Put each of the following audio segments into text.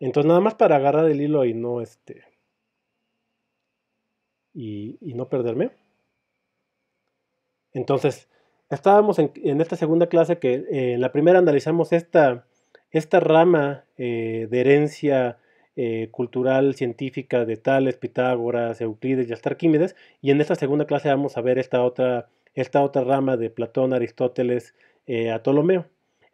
Entonces, nada más para agarrar el hilo y no este. Y, no perderme. Entonces, estábamos en, esta segunda clase que eh, en la primera analizamos esta, esta rama eh, de herencia eh, cultural, científica de Tales, Pitágoras, Euclides y hasta Arquímedes. Y en esta segunda clase vamos a ver esta otra, esta otra rama de Platón, Aristóteles, a Ptolomeo.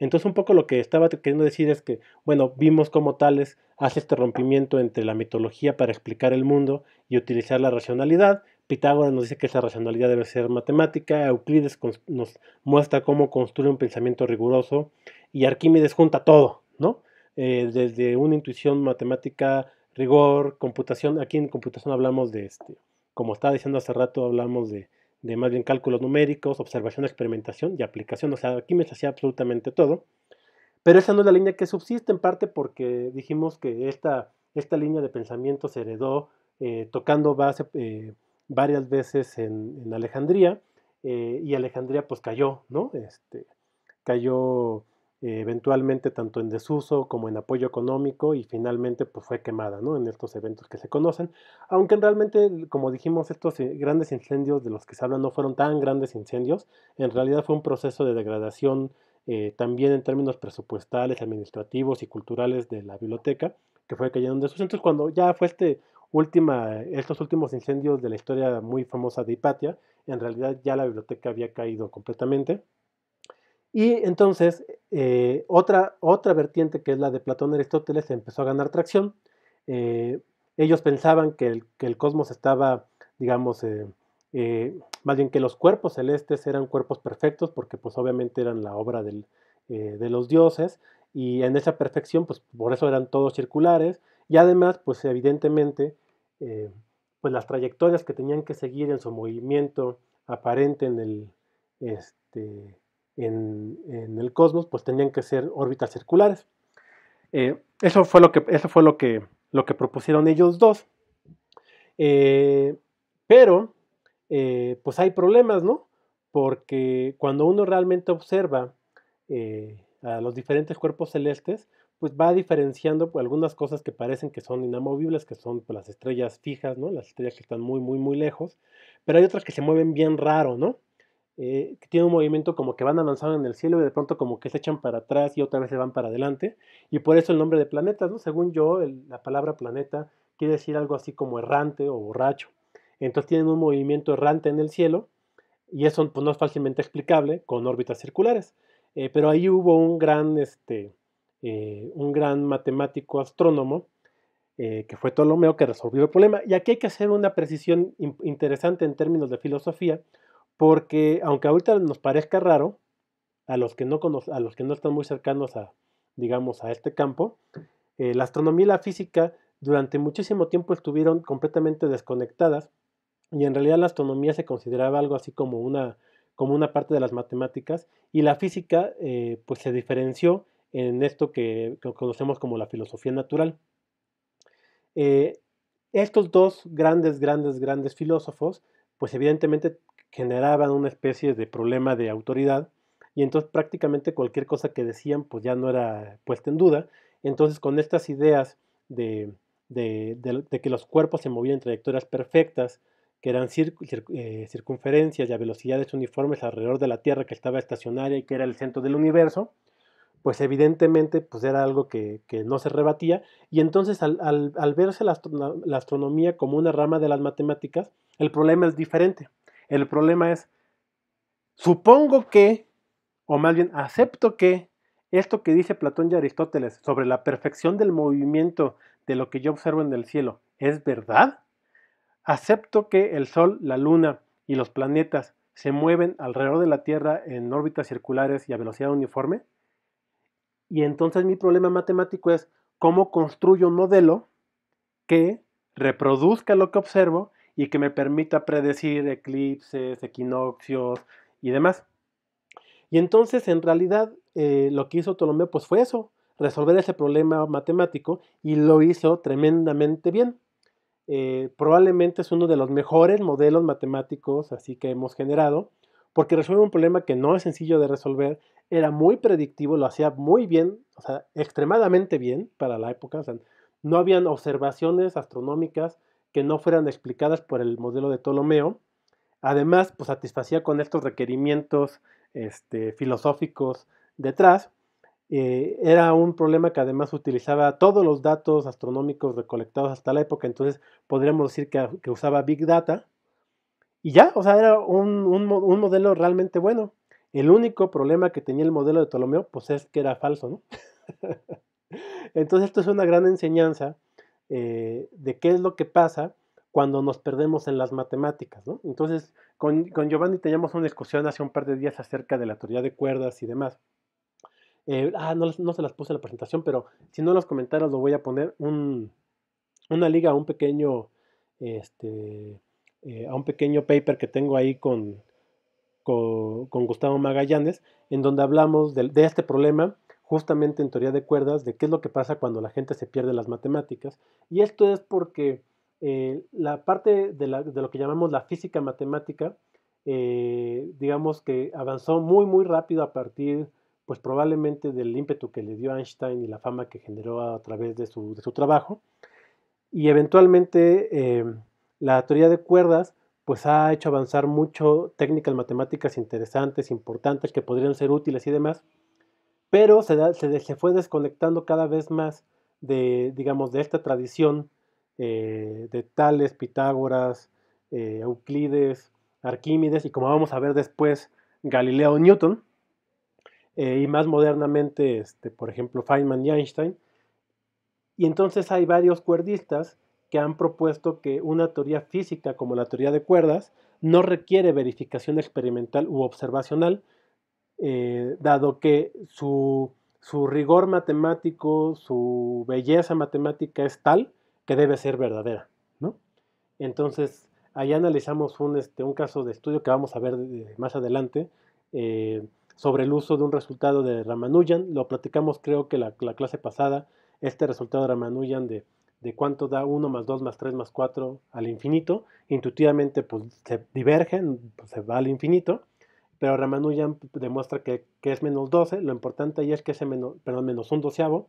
Entonces un poco lo que estaba queriendo decir es que, bueno, vimos cómo Tales hace este rompimiento entre la mitología para explicar el mundo y utilizar la racionalidad. Pitágoras nos dice que esa racionalidad debe ser matemática, Euclides nos muestra cómo construye un pensamiento riguroso y Arquímedes junta todo, ¿no? Eh, desde una intuición matemática, rigor, computación, aquí en computación hablamos de este, como estaba diciendo hace rato, hablamos de, de más bien cálculos numéricos, observación, experimentación y aplicación. O sea, aquí me hacía absolutamente todo. Pero esa no es la línea que subsiste en parte porque dijimos que esta, esta línea de pensamiento se heredó eh, tocando base eh, varias veces en, Alejandría eh, y Alejandría pues cayó, ¿no? Este, cayó eh, eventualmente tanto en desuso como en apoyo económico y finalmente pues fue quemada, En estos eventos que se conocen, aunque realmente, como dijimos, estos grandes incendios de los que se habla no fueron tan grandes incendios, en realidad fue un proceso de degradación eh, también en términos presupuestales, administrativos y culturales de la biblioteca, que fue cayendo en desuso. Entonces, cuando ya fue este última, estos últimos incendios de la historia muy famosa de Hipatia, en realidad ya la biblioteca había caído completamente y entonces, eh, otra, otra vertiente que es la de Platón y Aristóteles empezó a ganar tracción. Eh, ellos pensaban que el, que el, cosmos estaba, digamos, eh, más bien que los cuerpos celestes eran cuerpos perfectos porque pues obviamente eran la obra de los dioses y en esa perfección pues por eso eran todos circulares y además pues evidentemente pues las trayectorias que tenían que seguir en su movimiento aparente en el este, en, el cosmos, pues tenían que ser órbitas circulares. Eh, eso fue, lo que, eso fue lo, que, lo que propusieron ellos dos. Eh, pero, eh, pues hay problemas, ¿no? Porque cuando uno realmente observa a los diferentes cuerpos celestes, pues va diferenciando algunas cosas que parecen que son inamovibles, que son pues, las estrellas fijas, ¿no? Las estrellas que están muy, muy, muy lejos, pero hay otras que se mueven bien raro, ¿no? Eh, tiene un movimiento como que van avanzando en el cielo y de pronto como que se echan para atrás y otra vez se van para adelante. Y por eso el nombre de planetas, ¿no? Según yo, la palabra planeta quiere decir algo así como errante o borracho. Entonces tienen un movimiento errante en el cielo y eso pues, no es fácilmente explicable con órbitas circulares. Eh, pero ahí hubo un gran, este, eh, un gran matemático astrónomo que fue Ptolomeo, que resolvió el problema. Y aquí hay que hacer una precisión interesante en términos de filosofía, porque aunque ahorita nos parezca raro, a los que no, a los que no están muy cercanos a, digamos, a este campo, eh, la astronomía y la física durante muchísimo tiempo estuvieron completamente desconectadas y en realidad la astronomía se consideraba algo así como una, como una parte de las matemáticas y la física eh, pues se diferenció en esto que, conocemos como la filosofía natural. Eh, estos dos grandes, grandes, grandes filósofos pues evidentemente generaban una especie de problema de autoridad y entonces prácticamente cualquier cosa que decían pues ya no era puesta en duda. Entonces con estas ideas de, que los cuerpos se movían en trayectorias perfectas, que eran eh, circunferencias y a velocidades uniformes alrededor de la Tierra que estaba estacionaria y que era el centro del universo, pues evidentemente pues era algo que, no se rebatía y entonces al, verse la astronomía como una rama de las matemáticas, el problema es diferente. El problema es, supongo que, o más bien acepto que, esto que dice Platón y Aristóteles sobre la perfección del movimiento de lo que yo observo en el cielo, ¿es verdad? Acepto que el Sol, la Luna y los planetas se mueven alrededor de la Tierra en órbitas circulares y a velocidad uniforme. Y entonces mi problema matemático es cómo construyo un modelo que reproduzca lo que observo y que me permita predecir eclipses, equinoccios y demás. Y entonces, en realidad, eh, lo que hizo Ptolomeo pues, fue eso, resolver ese problema matemático y lo hizo tremendamente bien. Eh, probablemente es uno de los mejores modelos matemáticos así que hemos generado, porque resuelve un problema que no es sencillo de resolver, era muy predictivo, lo hacía muy bien, o sea, extremadamente bien para la época, no habían observaciones astronómicas que no fueran explicadas por el modelo de Ptolomeo. Además, pues satisfacía con estos requerimientos este, filosóficos detrás. Eh, era un problema que además utilizaba todos los datos astronómicos recolectados hasta la época, entonces podríamos decir que, usaba Big Data. Y ya, o sea, era un, modelo realmente bueno. El único problema que tenía el modelo de Ptolomeo, pues es que era falso, ¿no? entonces esto es una gran enseñanza eh, de qué es lo que pasa cuando nos perdemos en las matemáticas, ¿no? Entonces, con, Giovanni teníamos una discusión hace un par de días acerca de la teoría de cuerdas y demás. Eh, ah, no, se las puse en la presentación, pero si no los lo voy a poner un, una liga a un pequeño, este, eh, a un pequeño paper que tengo ahí con, Gustavo Magallanes, en donde hablamos de este problema justamente en teoría de cuerdas de qué es lo que pasa cuando la gente se pierde las matemáticas. Y esto es porque eh, la parte de, lo que llamamos la física matemática, eh, digamos que avanzó muy, muy rápido a partir, pues probablemente del ímpetu que le dio Einstein y la fama que generó a través de su, de su trabajo. Y eventualmente eh, la teoría de cuerdas, pues ha hecho avanzar mucho técnicas matemáticas interesantes, importantes, que podrían ser útiles y demás pero se, fue desconectando cada vez más de, digamos, de esta tradición eh, de Tales, Pitágoras, eh, Euclides, Arquímedes y como vamos a ver después, Galileo Newton, eh, y más modernamente, este, por ejemplo, Feynman y Einstein. Y entonces hay varios cuerdistas que han propuesto que una teoría física como la teoría de cuerdas no requiere verificación experimental u observacional, eh, dado que su, rigor matemático, su belleza matemática es tal que debe ser verdadera. Entonces, ahí analizamos un, este, un caso de estudio que vamos a ver más adelante eh, sobre el uso de un resultado de Ramanujan. Lo platicamos creo que la, clase pasada, este resultado de Ramanujan de, de cuánto da 1 más 2 más 3 más 4 al infinito. Intuitivamente pues, se divergen, pues, se va al infinito pero Ramanujan demuestra que, es menos 12, lo importante ahí es que ese menos, perdón, menos un doceavo,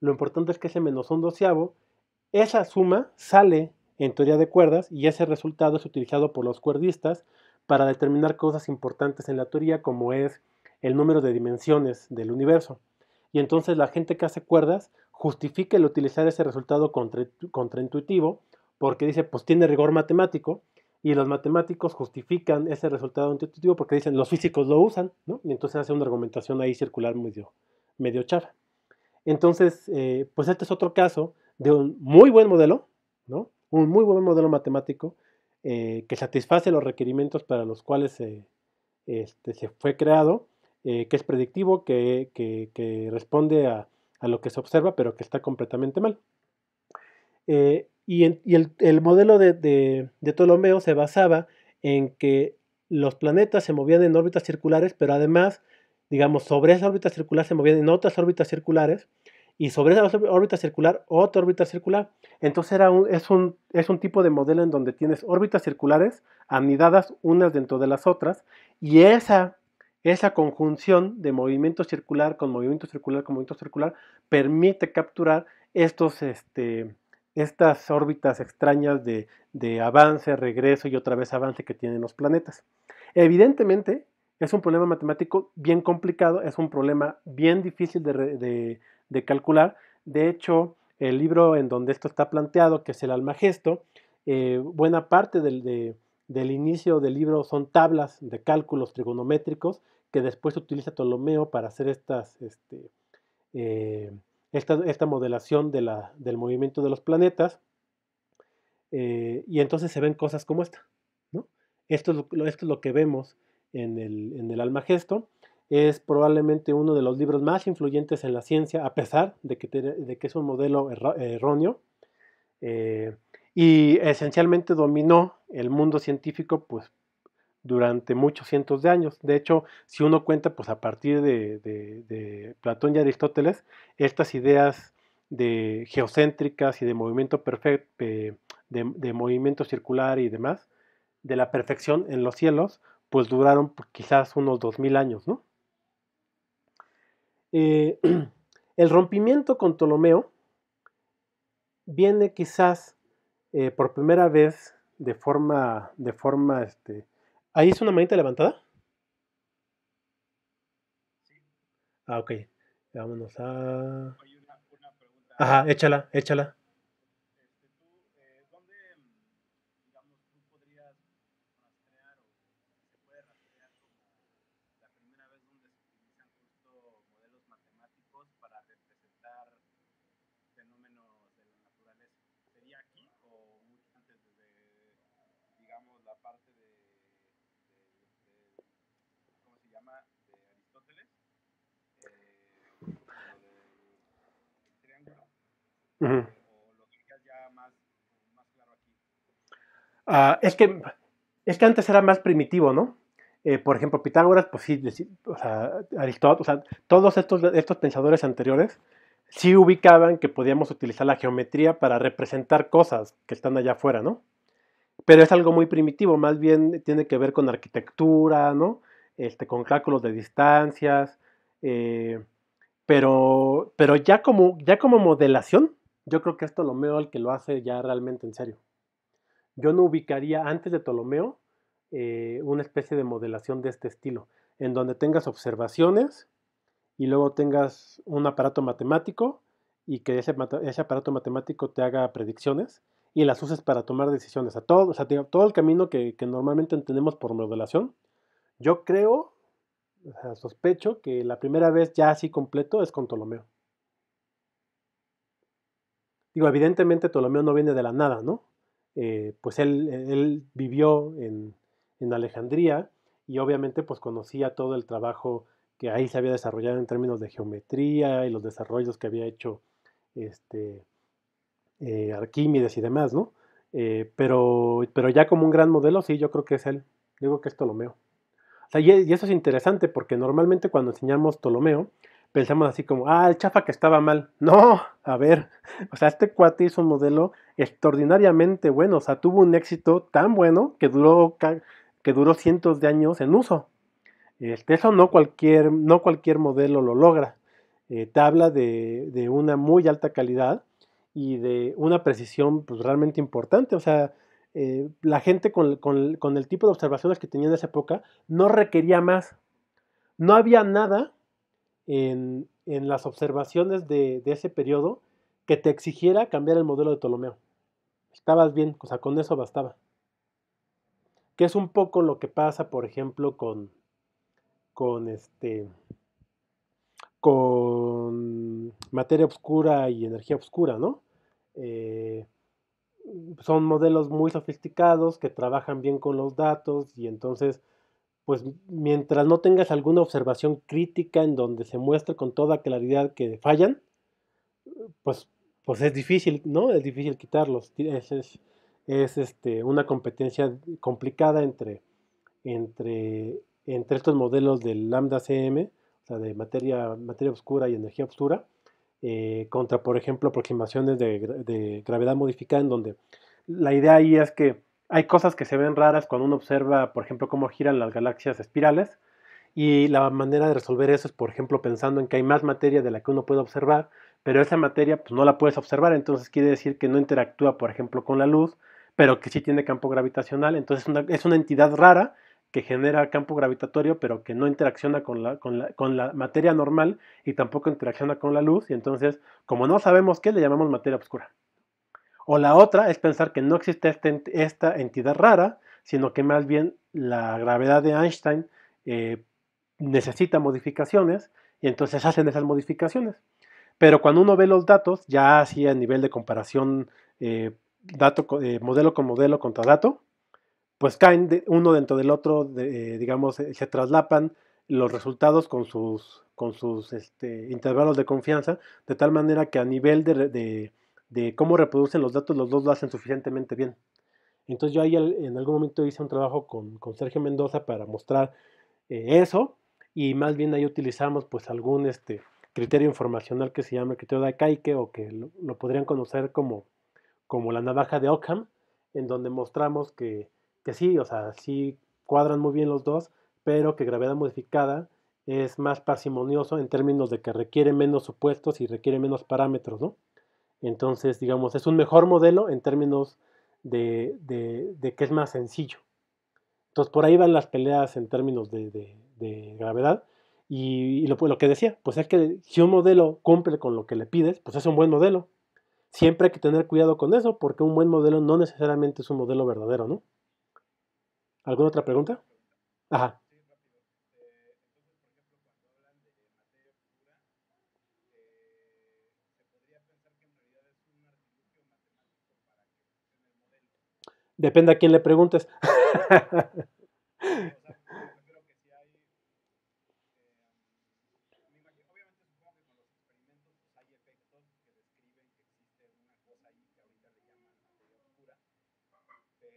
lo importante es que ese menos un doceavo, esa suma sale en teoría de cuerdas y ese resultado es utilizado por los cuerdistas para determinar cosas importantes en la teoría como es el número de dimensiones del universo. Y entonces la gente que hace cuerdas justifica el utilizar ese resultado contraintuitivo porque dice, pues tiene rigor matemático, y los matemáticos justifican ese resultado intuitivo porque dicen los físicos lo usan, ¿no? Y entonces hace una argumentación ahí circular medio, medio chava. Entonces, eh, pues este es otro caso de un muy buen modelo, ¿no? Un muy buen modelo matemático eh, que satisface los requerimientos para los cuales se, este, fue creado, eh, que es predictivo, que, responde a, lo que se observa, pero que está completamente mal. Y, el, modelo de, de, Ptolomeo se basaba en que los planetas se movían en órbitas circulares, pero además, digamos, sobre esa órbita circular se movían en otras órbitas circulares y sobre esa órbita circular otra órbita circular. Entonces era un, es, un, es un tipo de modelo en donde tienes órbitas circulares anidadas unas dentro de las otras y esa esa conjunción de movimiento circular con movimiento circular con movimiento circular permite capturar estos, este, estas órbitas extrañas de, avance, regreso y otra vez avance que tienen los planetas. Evidentemente, es un problema matemático bien complicado, es un problema bien difícil de, calcular. De hecho, el libro en donde esto está planteado, que es el Almagesto, eh, buena parte del, inicio del libro son tablas de cálculos trigonométricos que después utiliza Ptolomeo para hacer estas este, eh, esta, modelación de la, del movimiento de los planetas, eh, y entonces se ven cosas como esta. Esto, es lo, esto es lo que vemos en el, Almagesto, es probablemente uno de los libros más influyentes en la ciencia, a pesar de que, que es un modelo erróneo. Eh, y esencialmente dominó el mundo científico pues, durante muchos cientos de años. De hecho, si uno cuenta, pues a partir de, Platón y Aristóteles, estas ideas de geocéntricas y de movimiento perfecto, de, movimiento circular y demás, de la perfección en los cielos, pues duraron pues, quizás unos 2000 años, ¿no? Eh, el rompimiento con Ptolomeo viene quizás eh, por primera vez de forma, de forma este, ¿Ahí es una manita levantada? Sí. Ah, ok. Vámonos a... Ajá, échala, échala. Ah, es, que, es que antes era más primitivo, ¿no? Eh, por ejemplo, Pitágoras, pues sí, Aristóteles, todos estos, estos pensadores anteriores sí ubicaban que podíamos utilizar la geometría para representar cosas que están allá afuera, ¿no? Pero es algo muy primitivo, más bien tiene que ver con arquitectura, ¿no? Este, con cálculos de distancias, eh, pero, pero ya, como, ya como modelación, yo creo que es Ptolomeo el que lo hace ya realmente en serio. Yo no ubicaría antes de Ptolomeo eh, una especie de modelación de este estilo, en donde tengas observaciones y luego tengas un aparato matemático y que ese, aparato matemático te haga predicciones y las uses para tomar decisiones. A todo, o todo el camino que, normalmente entendemos por modelación, yo creo, o sospecho que la primera vez ya así completo es con Ptolomeo digo, evidentemente Ptolomeo no viene de la nada, ¿no? Eh, pues él, vivió en, Alejandría y obviamente pues conocía todo el trabajo que ahí se había desarrollado en términos de geometría y los desarrollos que había hecho este, eh, Arquímedes y demás, ¿no? Eh, pero, pero ya como un gran modelo, sí, yo creo que es él. Digo que es Ptolomeo. y, y, eso es interesante porque normalmente cuando enseñamos Ptolomeo, pensamos así como, ah, el chafa que estaba mal. No, a ver, o sea, este cuate hizo un modelo extraordinariamente bueno, o sea, tuvo un éxito tan bueno que duró, que duró cientos de años en uso. Este, eso no cualquier, no cualquier modelo lo logra. Eh, te habla de, una muy alta calidad y de una precisión pues, realmente importante. O sea, eh, la gente con, con el tipo de observaciones que tenía en esa época no requería más. No había nada en, en las observaciones de, ese periodo que te exigiera cambiar el modelo de Ptolomeo. Estabas bien, o sea, con eso bastaba. Que es un poco lo que pasa, por ejemplo, con, con este con materia oscura y energía oscura, ¿no? Eh, son modelos muy sofisticados que trabajan bien con los datos y entonces pues mientras no tengas alguna observación crítica en donde se muestre con toda claridad que fallan, pues, pues es difícil, ¿no? Es difícil quitarlos. Es, es, este, una competencia complicada entre, entre, entre estos modelos del lambda CM, o sea, de materia, materia oscura y energía oscura, eh, contra, por ejemplo, aproximaciones de gravedad modificada, en donde la idea ahí es que hay cosas que se ven raras cuando uno observa, por ejemplo, cómo giran las galaxias espirales. Y la manera de resolver eso es, por ejemplo, pensando en que hay más materia de la que uno puede observar, pero esa materia pues, no la puedes observar, entonces quiere decir que no interactúa, por ejemplo, con la luz, pero que sí tiene campo gravitacional. Entonces es una entidad rara que genera campo gravitatorio, pero que no interacciona con la, con, la, con la, materia normal y tampoco interacciona con la luz. Y entonces, como no sabemos qué, le llamamos materia oscura. O la otra es pensar que no existe este esta entidad rara, sino que más bien la gravedad de Einstein eh, necesita modificaciones y entonces hacen esas modificaciones. Pero cuando uno ve los datos, ya así a nivel de comparación eh, dato, eh, modelo con modelo contra dato, pues caen uno dentro del otro, digamos, se traslapan los resultados con sus, con sus este, intervalos de confianza, de tal manera que a nivel de de cómo reproducen los datos, los dos lo hacen suficientemente bien. Entonces yo ahí en algún momento hice un trabajo con, Sergio Mendoza para mostrar eh, eso y más bien ahí utilizamos pues algún este, criterio informacional que se llama el criterio de Akaike o que lo, podrían conocer como, como la navaja de Ockham, en donde mostramos que, que sí, o sea, sí cuadran muy bien los dos, pero que gravedad modificada es más parsimonioso en términos de que requiere menos supuestos y requiere menos parámetros, ¿no? Entonces, digamos, es un mejor modelo en términos de, de, que es más sencillo. Entonces, por ahí van las peleas en términos de, gravedad. Y, lo, pues, lo, que decía, pues es que si un modelo cumple con lo que le pides, pues es un buen modelo. Siempre hay que tener cuidado con eso, porque un buen modelo no necesariamente es un modelo verdadero, ¿no? ¿Alguna otra pregunta? Ajá. Depende a quién le preguntes. Yo creo que si hay obviamente supongo que con los experimentos hay efectos que describen que existe una cosa y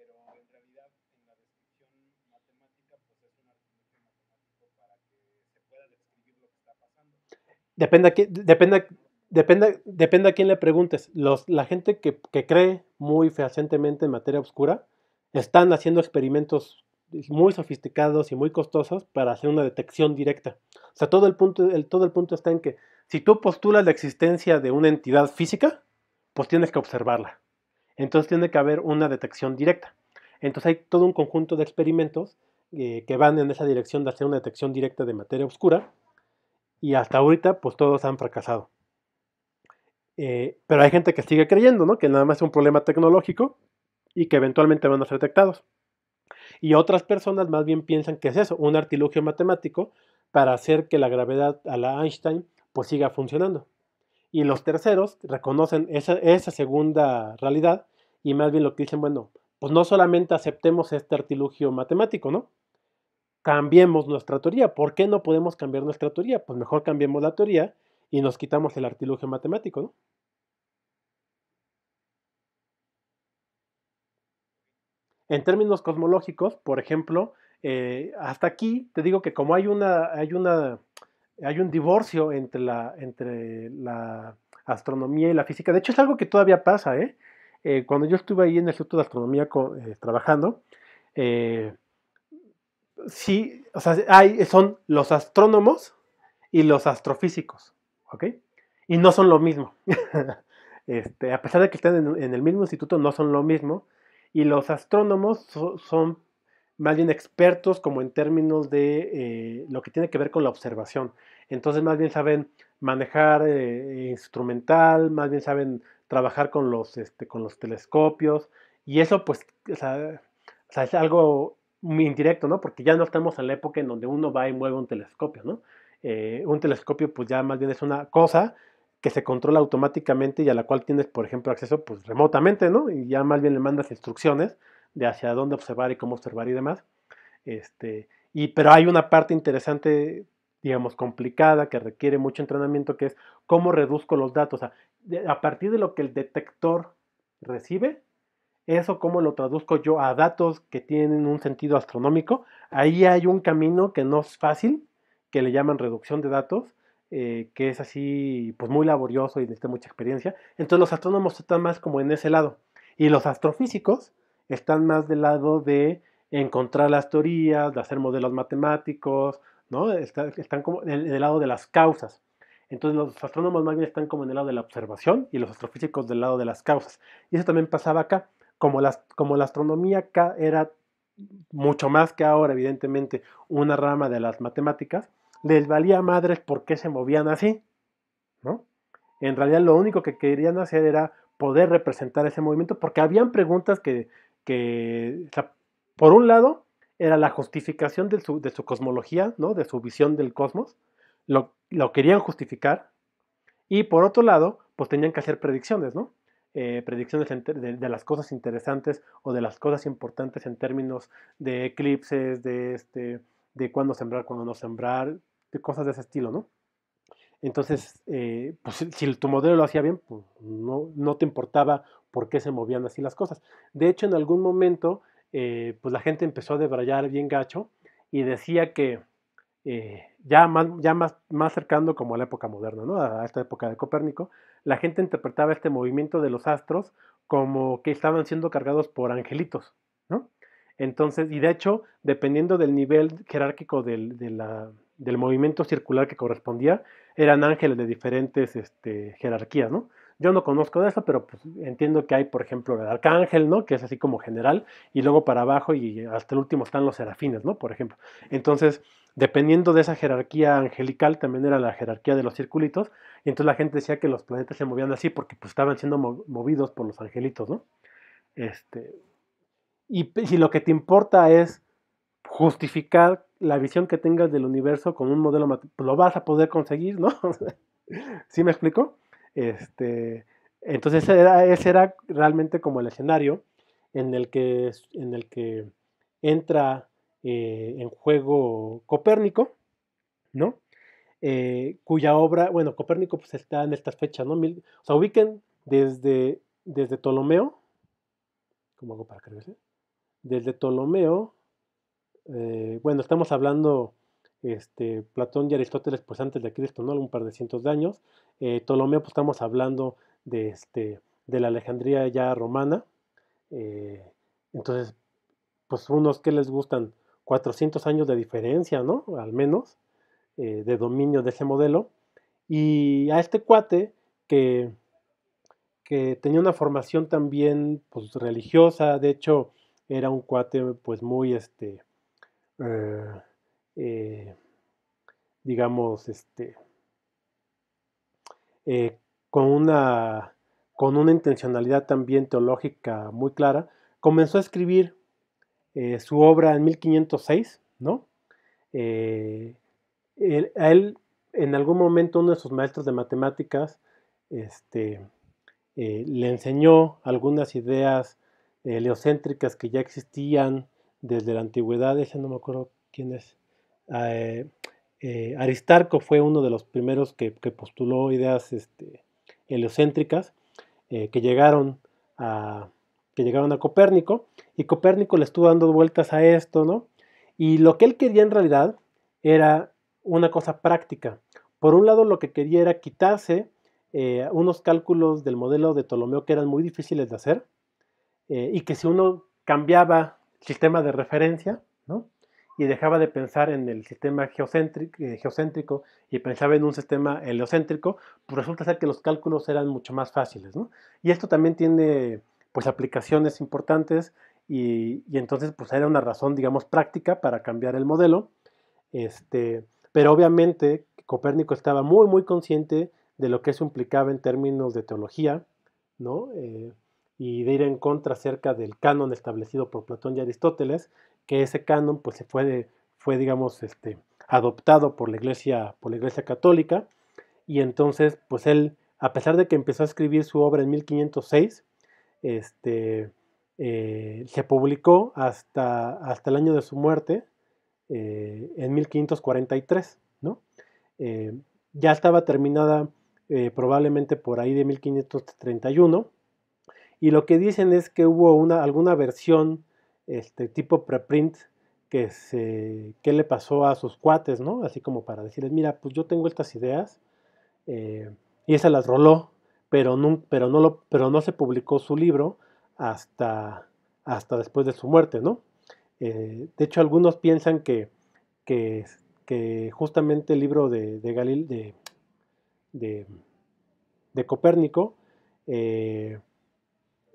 que ahorita le llaman materia oscura. Pero en realidad en la descripción matemática pues es un argumento matemático para que se pueda describir lo que está pasando. Depende a que Depende, depende a quién le preguntes. Los, la gente que, cree muy fehacientemente en materia oscura están haciendo experimentos muy sofisticados y muy costosos para hacer una detección directa. O sea, todo el punto, todo el punto está en que si tú postulas la existencia de una entidad física, pues tienes que observarla. Entonces tiene que haber una detección directa. Entonces hay todo un conjunto de experimentos eh, que van en esa dirección de hacer una detección directa de materia oscura y hasta ahorita pues todos han fracasado. Eh, pero hay gente que sigue creyendo, ¿no? Que nada más es un problema tecnológico y que eventualmente van a ser detectados. Y otras personas más bien piensan que es eso, un artilugio matemático para hacer que la gravedad a la Einstein pues siga funcionando. Y los terceros reconocen esa, esa segunda realidad y más bien lo que dicen, bueno, pues no solamente aceptemos este artilugio matemático, ¿no? Cambiemos nuestra teoría. ¿Por qué no podemos cambiar nuestra teoría? Pues mejor cambiemos la teoría y nos quitamos el artilugio matemático, En términos cosmológicos, por ejemplo, eh, hasta aquí te digo que como hay una, hay una, hay un divorcio entre la, entre la astronomía y la física. De hecho, es algo que todavía pasa, ¿eh? Eh, cuando yo estuve ahí en el Instituto de Astronomía trabajando, sí, hay, son los astrónomos y los astrofísicos. ¿ok? Y no son lo mismo. este, a pesar de que están en, el mismo instituto, no son lo mismo. Y los astrónomos son más bien expertos como en términos de eh, lo que tiene que ver con la observación. Entonces más bien saben manejar eh, instrumental, más bien saben trabajar con los, este, con los telescopios. Y eso pues es algo indirecto, ¿no? Porque ya no estamos en la época en donde uno va y mueve un telescopio, ¿no? Eh, un telescopio pues ya más bien es una cosa que se controla automáticamente y a la cual tienes, por ejemplo, acceso pues remotamente, ¿no? Y ya más bien le mandas instrucciones de hacia dónde observar y cómo observar y demás. Este, y, pero hay una parte interesante, digamos, complicada, que requiere mucho entrenamiento, que es cómo reduzco los datos. a partir de lo que el detector recibe, eso cómo lo traduzco yo a datos que tienen un sentido astronómico. Ahí hay un camino que no es fácil, que le llaman reducción de datos, eh, que es así pues muy laborioso y necesita mucha experiencia. Entonces los astrónomos están más como en ese lado. Y los astrofísicos están más del lado de encontrar las teorías, de hacer modelos matemáticos, ¿no? están como en el, lado de las causas. Entonces los astrónomos más bien están como en el lado de la observación y los astrofísicos del lado de las causas. Y eso también pasaba acá. Como la, como la astronomía acá era mucho más que ahora, evidentemente, una rama de las matemáticas, les valía madres por qué se movían así, ¿no? En realidad lo único que querían hacer era poder representar ese movimiento, porque habían preguntas que, que por un lado, era la justificación de su, de su cosmología, ¿no? De su visión del cosmos, lo, lo querían justificar, y por otro lado, pues tenían que hacer predicciones, ¿no? Eh, predicciones de, las cosas interesantes o de las cosas importantes en términos de eclipses, de, este, de cuándo sembrar, cuándo no sembrar, de cosas de ese estilo, ¿no? Entonces, eh, pues, si tu modelo lo hacía bien, pues, no, no, te importaba por qué se movían así las cosas. De hecho, en algún momento, eh, pues la gente empezó a debrayar bien gacho y decía que ya, más, ya más, más cercando como a la época moderna, ¿no? A esta época de Copérnico, la gente interpretaba este movimiento de los astros como que estaban siendo cargados por angelitos, ¿no? Entonces, y de hecho, dependiendo del nivel jerárquico del, del movimiento circular que correspondía, eran ángeles de diferentes este, jerarquías, ¿no? Yo no conozco de eso, pero pues, entiendo que hay, por ejemplo, el arcángel, ¿no? Que es así como general, y luego para abajo y hasta el último están los serafines, ¿no? Por ejemplo. Entonces, dependiendo de esa jerarquía angelical, también era la jerarquía de los circulitos, y entonces la gente decía que los planetas se movían así porque pues, estaban siendo movidos por los angelitos, ¿no? Este, y si lo que te importa es justificar la visión que tengas del universo con un modelo, pues lo vas a poder conseguir, ¿no? ¿Sí me explico? Este, entonces ese era, realmente como el escenario en el que, en el que entra eh, en juego Copérnico, ¿no? Eh, cuya obra, bueno, Copérnico pues está en estas fechas, ¿no? o sea, ubiquen desde, desde Ptolomeo, ¿cómo hago para creerse? Desde Ptolomeo, eh, bueno, estamos hablando este, Platón y Aristóteles pues antes de Cristo, ¿no? Un par de cientos de años. Ptolomeo pues estamos hablando de, este, de la Alejandría ya romana. entonces, pues unos que les gustan 400 años de diferencia, ¿no? Al menos, eh, de dominio de ese modelo. Y a este cuate que, que tenía una formación también pues, religiosa, de hecho era un cuate pues muy, este, eh, eh, digamos, este, con, una, con una intencionalidad también teológica muy clara, comenzó a escribir eh, su obra en 1506, ¿no? Eh, a él, en algún momento, uno de sus maestros de matemáticas este, eh, le enseñó algunas ideas heliocéntricas que ya existían desde la antigüedad, ese no me acuerdo quién es. Ah, Aristarco fue uno de los primeros que, postuló ideas este, heliocéntricas que llegaron a, que llegaron a Copérnico, y Copérnico le estuvo dando vueltas a esto, ¿no? Y lo que él quería en realidad era una cosa práctica. Por un lado, lo que quería era quitarse eh, unos cálculos del modelo de Ptolomeo que eran muy difíciles de hacer, eh, y que si uno cambiaba el sistema de referencia, ¿no? y dejaba de pensar en el sistema geocéntrico, eh, geocéntrico, y pensaba en un sistema heliocéntrico, pues resulta ser que los cálculos eran mucho más fáciles. ¿no? Y esto también tiene pues aplicaciones importantes y, entonces pues era una razón, digamos, práctica para cambiar el modelo. Este, pero obviamente Copérnico estaba muy, muy consciente de lo que eso implicaba en términos de teología, ¿no? Eh, y de ir en contra acerca del canon establecido por Platón y Aristóteles, que ese canon pues se fue, fue digamos, este, adoptado por la, iglesia, por la Iglesia Católica, y entonces pues él, a pesar de que empezó a escribir su obra en 1506, este, eh, se publicó hasta, hasta el año de su muerte, eh, en 1543, ¿no? Eh, ya estaba terminada probablemente por ahí de 1531, y lo que dicen es que hubo una, alguna versión este, tipo preprint que, se, le pasó a sus cuates, ¿no? Así como para decirles, mira, pues yo tengo estas ideas, y esa las roló, pero no, lo, pero no se publicó su libro hasta, hasta después de su muerte, ¿no? Eh, de hecho, algunos piensan que, justamente el libro de, Galil, de, de, Copérnico, eh,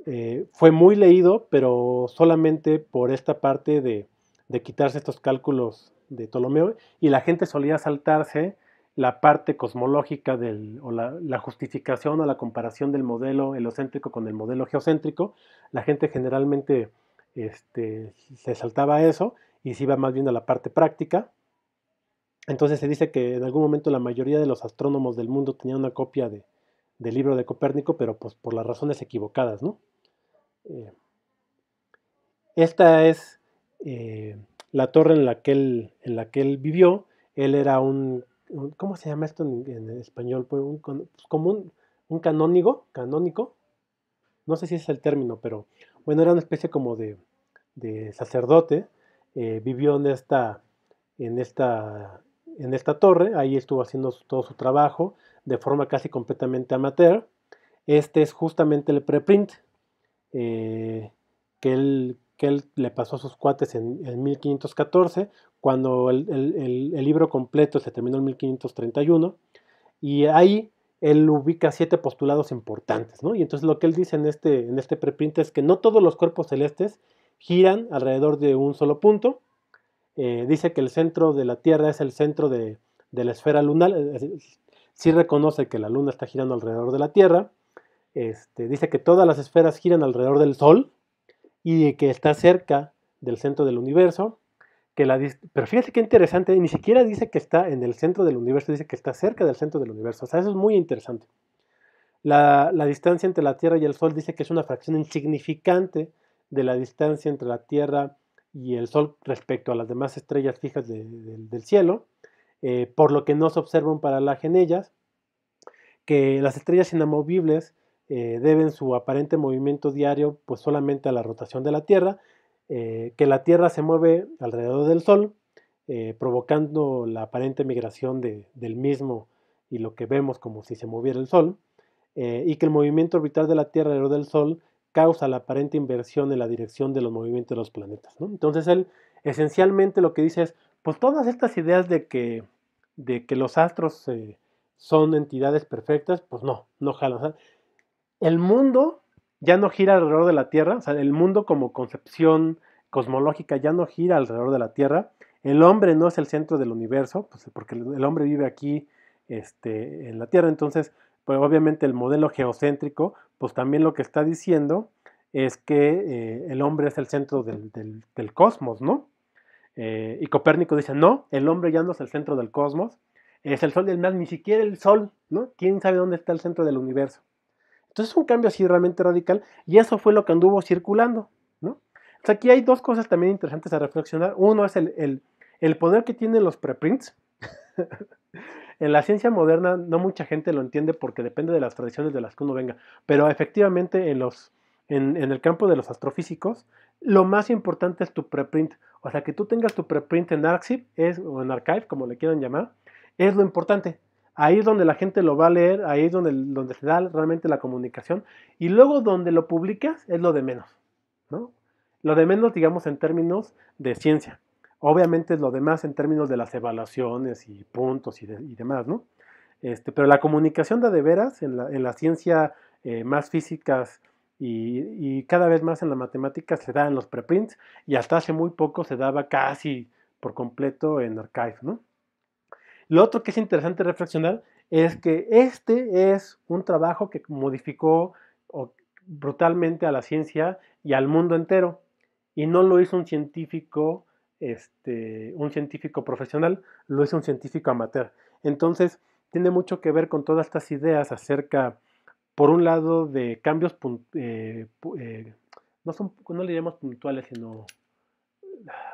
eh, fue muy leído, pero solamente por esta parte de, de quitarse estos cálculos de Ptolomeo, y la gente solía saltarse la parte cosmológica o la, justificación o la comparación del modelo helocéntrico con el modelo geocéntrico, la gente generalmente este, se saltaba eso y se iba más bien a la parte práctica. Entonces se dice que en algún momento la mayoría de los astrónomos del mundo tenían una copia del libro de Copérnico, pero pues por las razones equivocadas, ¿no? Eh, esta es eh, la torre en la que él, en la que él vivió. Él era un ¿cómo se llama esto en, español? Pues, pues como un, canónigo, canónico, no sé si es el término, pero bueno, era una especie como de, sacerdote, eh, vivió en esta, en, esta, en esta torre, ahí estuvo haciendo todo su trabajo de forma casi completamente amateur. Este es justamente el preprint eh, que él que él le pasó a sus cuates en, 1514, cuando el, libro completo se terminó en 1531, y ahí él ubica siete postulados importantes, ¿no? Y entonces lo que él dice en este, en este preprint es que no todos los cuerpos celestes giran alrededor de un solo punto, eh, dice que el centro de la Tierra es el centro de, la esfera lunar, sí reconoce que la Luna está girando alrededor de la Tierra, este, dice que todas las esferas giran alrededor del Sol, y que está cerca del centro del universo. Que la, pero fíjese qué interesante, ni siquiera dice que está en el centro del universo, dice que está cerca del centro del universo. O sea, eso es muy interesante. La, distancia entre la Tierra y el Sol dice que es una fracción insignificante de la distancia entre la Tierra y el Sol respecto a las demás estrellas fijas del cielo, eh, por lo que no se observa un paralaje en ellas, que las estrellas inamovibles eh, deben su aparente movimiento diario pues solamente a la rotación de la Tierra, eh, que la Tierra se mueve alrededor del Sol, eh, provocando la aparente migración del mismo y lo que vemos como si se moviera el Sol, y que el movimiento orbital de la Tierra alrededor del Sol causa la aparente inversión en la dirección de los movimientos de los planetas. Entonces él esencialmente lo que dice es, pues todas estas ideas de que, de que los astros son entidades perfectas, pues no, no jalan el mundo ya no gira alrededor de la Tierra, o sea, el mundo como concepción cosmológica ya no gira alrededor de la Tierra, el hombre no es el centro del universo, pues, porque el hombre vive aquí este, en la Tierra, entonces, pues obviamente el modelo geocéntrico, pues también lo que está diciendo es que eh, el hombre es el centro del, cosmos, ¿no? Eh, y Copérnico dice, no, el hombre ya no es el centro del cosmos, es el sol, del mar, ni siquiera el sol, ¿no? ¿Quién sabe dónde está el centro del universo? Entonces es un cambio así realmente radical y eso fue lo que anduvo circulando. ¿no? aquí hay dos cosas también interesantes a reflexionar. Uno es el, el, poder que tienen los preprints. en la ciencia moderna no mucha gente lo entiende porque depende de las tradiciones de las que uno venga, pero efectivamente en, los, en, el campo de los astrofísicos lo más importante es tu preprint. O sea, que tú tengas tu preprint en Arxiv es, o en Archive, como le quieran llamar, es lo importante. Ahí es donde la gente lo va a leer, ahí es donde, se da realmente la comunicación. Y luego donde lo publicas es lo de menos, ¿no? Lo de menos, digamos, en términos de ciencia. Obviamente es lo demás en términos de las evaluaciones y puntos y, demás, ¿no? Este, pero la comunicación da de veras en la, ciencia eh, más físicas y, cada vez más en la matemática se da en los preprints y hasta hace muy poco se daba casi por completo en archive, ¿no? Lo otro que es interesante reflexionar es que este es un trabajo que modificó brutalmente a la ciencia y al mundo entero. Y no lo hizo un científico, este, un científico profesional, lo hizo un científico amateur. Entonces, tiene mucho que ver con todas estas ideas acerca, por un lado, de cambios, eh, eh, no, son, no le llamamos puntuales, sino,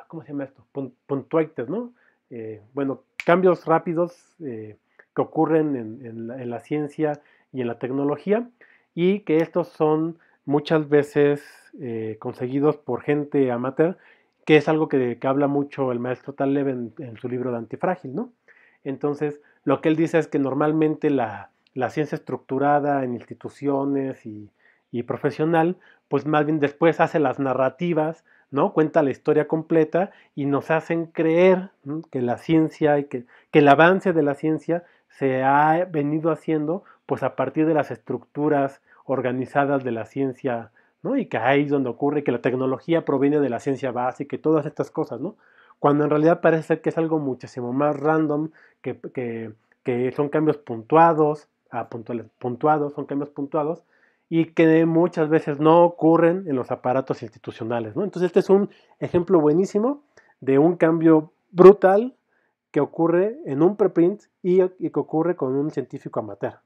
¿cómo se llama esto? puntuales, ¿no? Eh, bueno, cambios rápidos eh, que ocurren en, la, ciencia y en la tecnología y que estos son muchas veces eh, conseguidos por gente amateur, que es algo que, habla mucho el maestro Taleb en, su libro de Antifrágil, Entonces, lo que él dice es que normalmente la, ciencia estructurada en instituciones y, y profesional, pues más bien después hace las narrativas ¿no? Cuenta la historia completa y nos hacen creer que la ciencia y que, el avance de la ciencia se ha venido haciendo pues a partir de las estructuras organizadas de la ciencia, ¿no? Y que ahí es donde ocurre que la tecnología proviene de la ciencia básica y todas estas cosas, ¿no? Cuando en realidad parece ser que es algo muchísimo más random, que, son cambios puntuados, ah, puntuados, son cambios puntuados, y que muchas veces no ocurren en los aparatos institucionales. ¿no? Entonces este es un ejemplo buenísimo de un cambio brutal que ocurre en un preprint y, que ocurre con un científico amateur.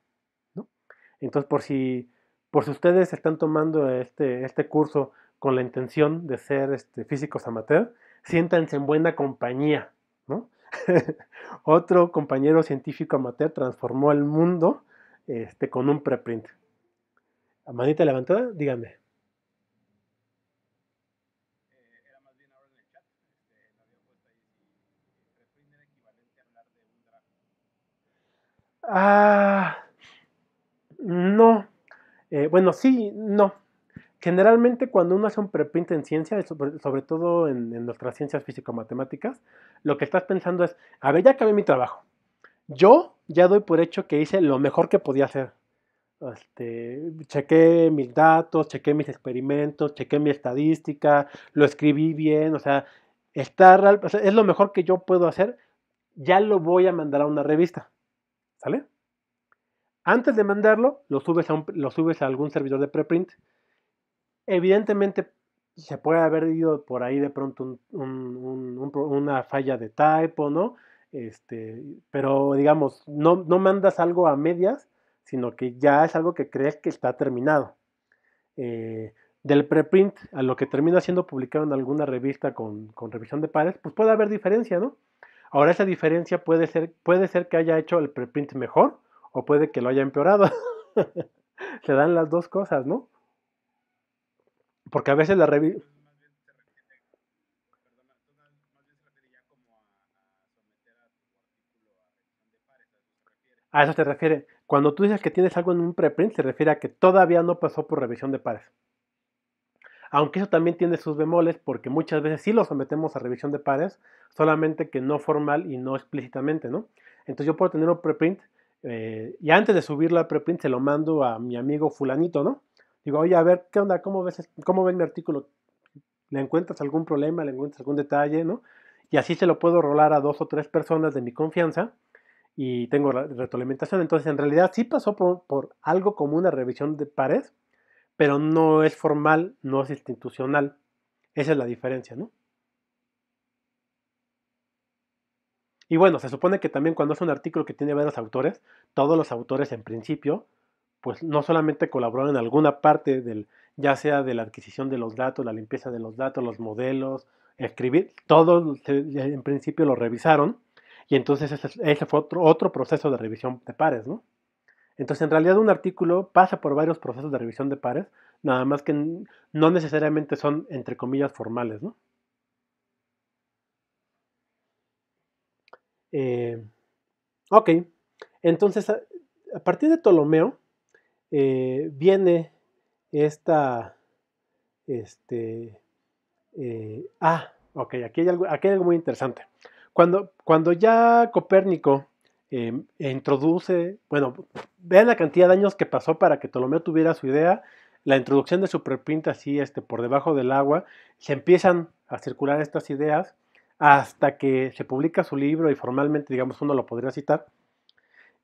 Entonces por si, por si ustedes están tomando este, este curso con la intención de ser este, físicos amateur, siéntanse en buena compañía. Otro compañero científico amateur transformó el mundo este, con un preprint manita levantada, díganme. Eh, este, ah, no. Eh, bueno, sí, no. Generalmente cuando uno hace un preprint en ciencia, sobre, todo en, en, nuestras ciencias físico-matemáticas, lo que estás pensando es, a ver, ya acabé mi trabajo. Yo ya doy por hecho que hice lo mejor que podía hacer este, chequé mis datos, chequé mis experimentos, chequé mi estadística, lo escribí bien, o sea, está es lo mejor que yo puedo hacer, ya lo voy a mandar a una revista. ¿Sale? Antes de mandarlo, lo subes a, lo subes a algún servidor de preprint. Evidentemente se puede haber ido por ahí de pronto una falla de typo, ¿no? Este, pero digamos, no mandas algo a medias, sino que ya es algo que crees que está terminado. Eh, del preprint a lo que termina siendo publicado en alguna revista con, revisión de pares, pues puede haber diferencia, ¿no? Ahora esa diferencia puede ser, puede ser que haya hecho el preprint mejor o puede que lo haya empeorado. Se dan las dos cosas, ¿no? Porque a veces la revista... A eso se refiere. Cuando tú dices que tienes algo en un preprint, se refiere a que todavía no pasó por revisión de pares. Aunque eso también tiene sus bemoles, porque muchas veces sí lo sometemos a revisión de pares, solamente que no formal y no explícitamente, ¿no? Entonces yo puedo tener un preprint eh, y antes de subirlo al preprint se lo mando a mi amigo fulanito, ¿no? Digo, oye, a ver, ¿qué onda? ¿Cómo ves, cómo mi artículo? ¿Le encuentras algún problema? ¿Le encuentras algún detalle? ¿No? Y así se lo puedo rolar a dos o tres personas de mi confianza y tengo retroalimentación. Entonces, en realidad sí pasó por, algo como una revisión de pares, pero no es formal, no es institucional. Esa es la diferencia, ¿no? Y bueno, se supone que también cuando es un artículo que tiene varios autores, todos los autores en principio, pues no solamente colaboraron en alguna parte del, ya sea de la adquisición de los datos, la limpieza de los datos, los modelos, escribir, todos eh, en principio lo revisaron y entonces ese, fue otro, proceso de revisión de pares, ¿no? Entonces, en realidad, un artículo pasa por varios procesos de revisión de pares, nada más que no necesariamente son, entre comillas, formales, ¿no? Eh, ok, entonces, a, partir de Ptolomeo, eh, viene esta, este, eh, ah, ok, aquí hay, algo, aquí hay algo muy interesante. Cuando, cuando ya Copérnico em, introduce, bueno, vean la cantidad de años que pasó para que Ptolomeo tuviera su idea, la introducción de Superprint así este, por debajo del agua, se empiezan a circular estas ideas hasta que se publica su libro y formalmente, digamos, uno lo podría citar.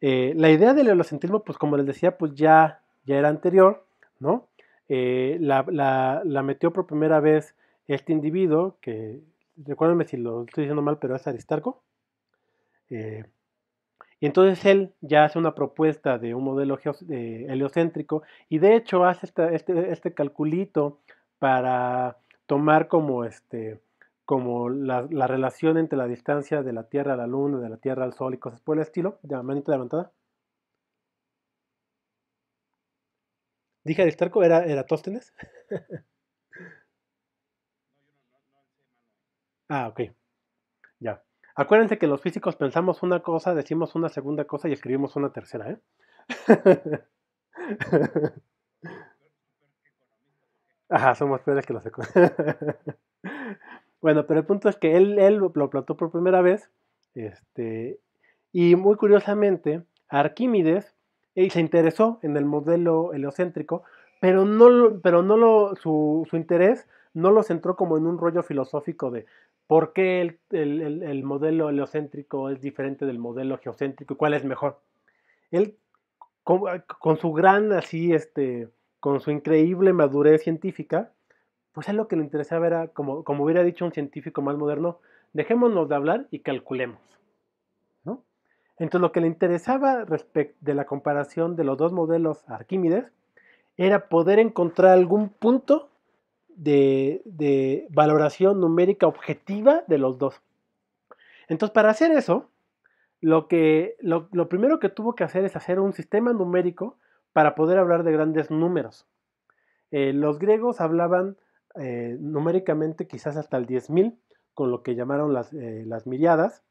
Eh, la idea del heliocentrismo, pues como les decía, pues ya, ya era anterior, ¿no? Eh, la metió por primera vez este individuo que recuérdame si lo estoy diciendo mal, pero es Aristarco. Eh, y entonces él ya hace una propuesta de un modelo heliocéntrico y de hecho hace este, este, calculito para tomar como, este, como la, relación entre la distancia de la Tierra a la Luna, de la Tierra al Sol y cosas por el estilo, Ya, manita levantada. Dije Aristarco, era Tóstenes? Ah, ok. Ya. Acuérdense que los físicos pensamos una cosa, decimos una segunda cosa y escribimos una tercera, ¿eh? Ajá, somos peores que los Bueno, pero el punto es que él, él lo plató por primera vez. Este, y muy curiosamente, Arquímedes se interesó en el modelo heliocéntrico, pero no, pero no lo, su, su interés no lo centró como en un rollo filosófico de ¿Por qué el, modelo heliocéntrico es diferente del modelo geocéntrico? ¿Cuál es mejor? Él, con, su gran, así, este, con su increíble madurez científica, pues a lo que le interesaba era, como, como hubiera dicho un científico más moderno, dejémonos de hablar y calculemos. ¿no? Entonces, lo que le interesaba respecto de la comparación de los dos modelos Arquímedes era poder encontrar algún punto de, valoración numérica objetiva de los dos. Entonces, para hacer eso, lo, que, lo, primero que tuvo que hacer es hacer un sistema numérico para poder hablar de grandes números. Eh, los griegos hablaban eh, numéricamente quizás hasta el 10.000, con lo que llamaron las, eh, las miriadas.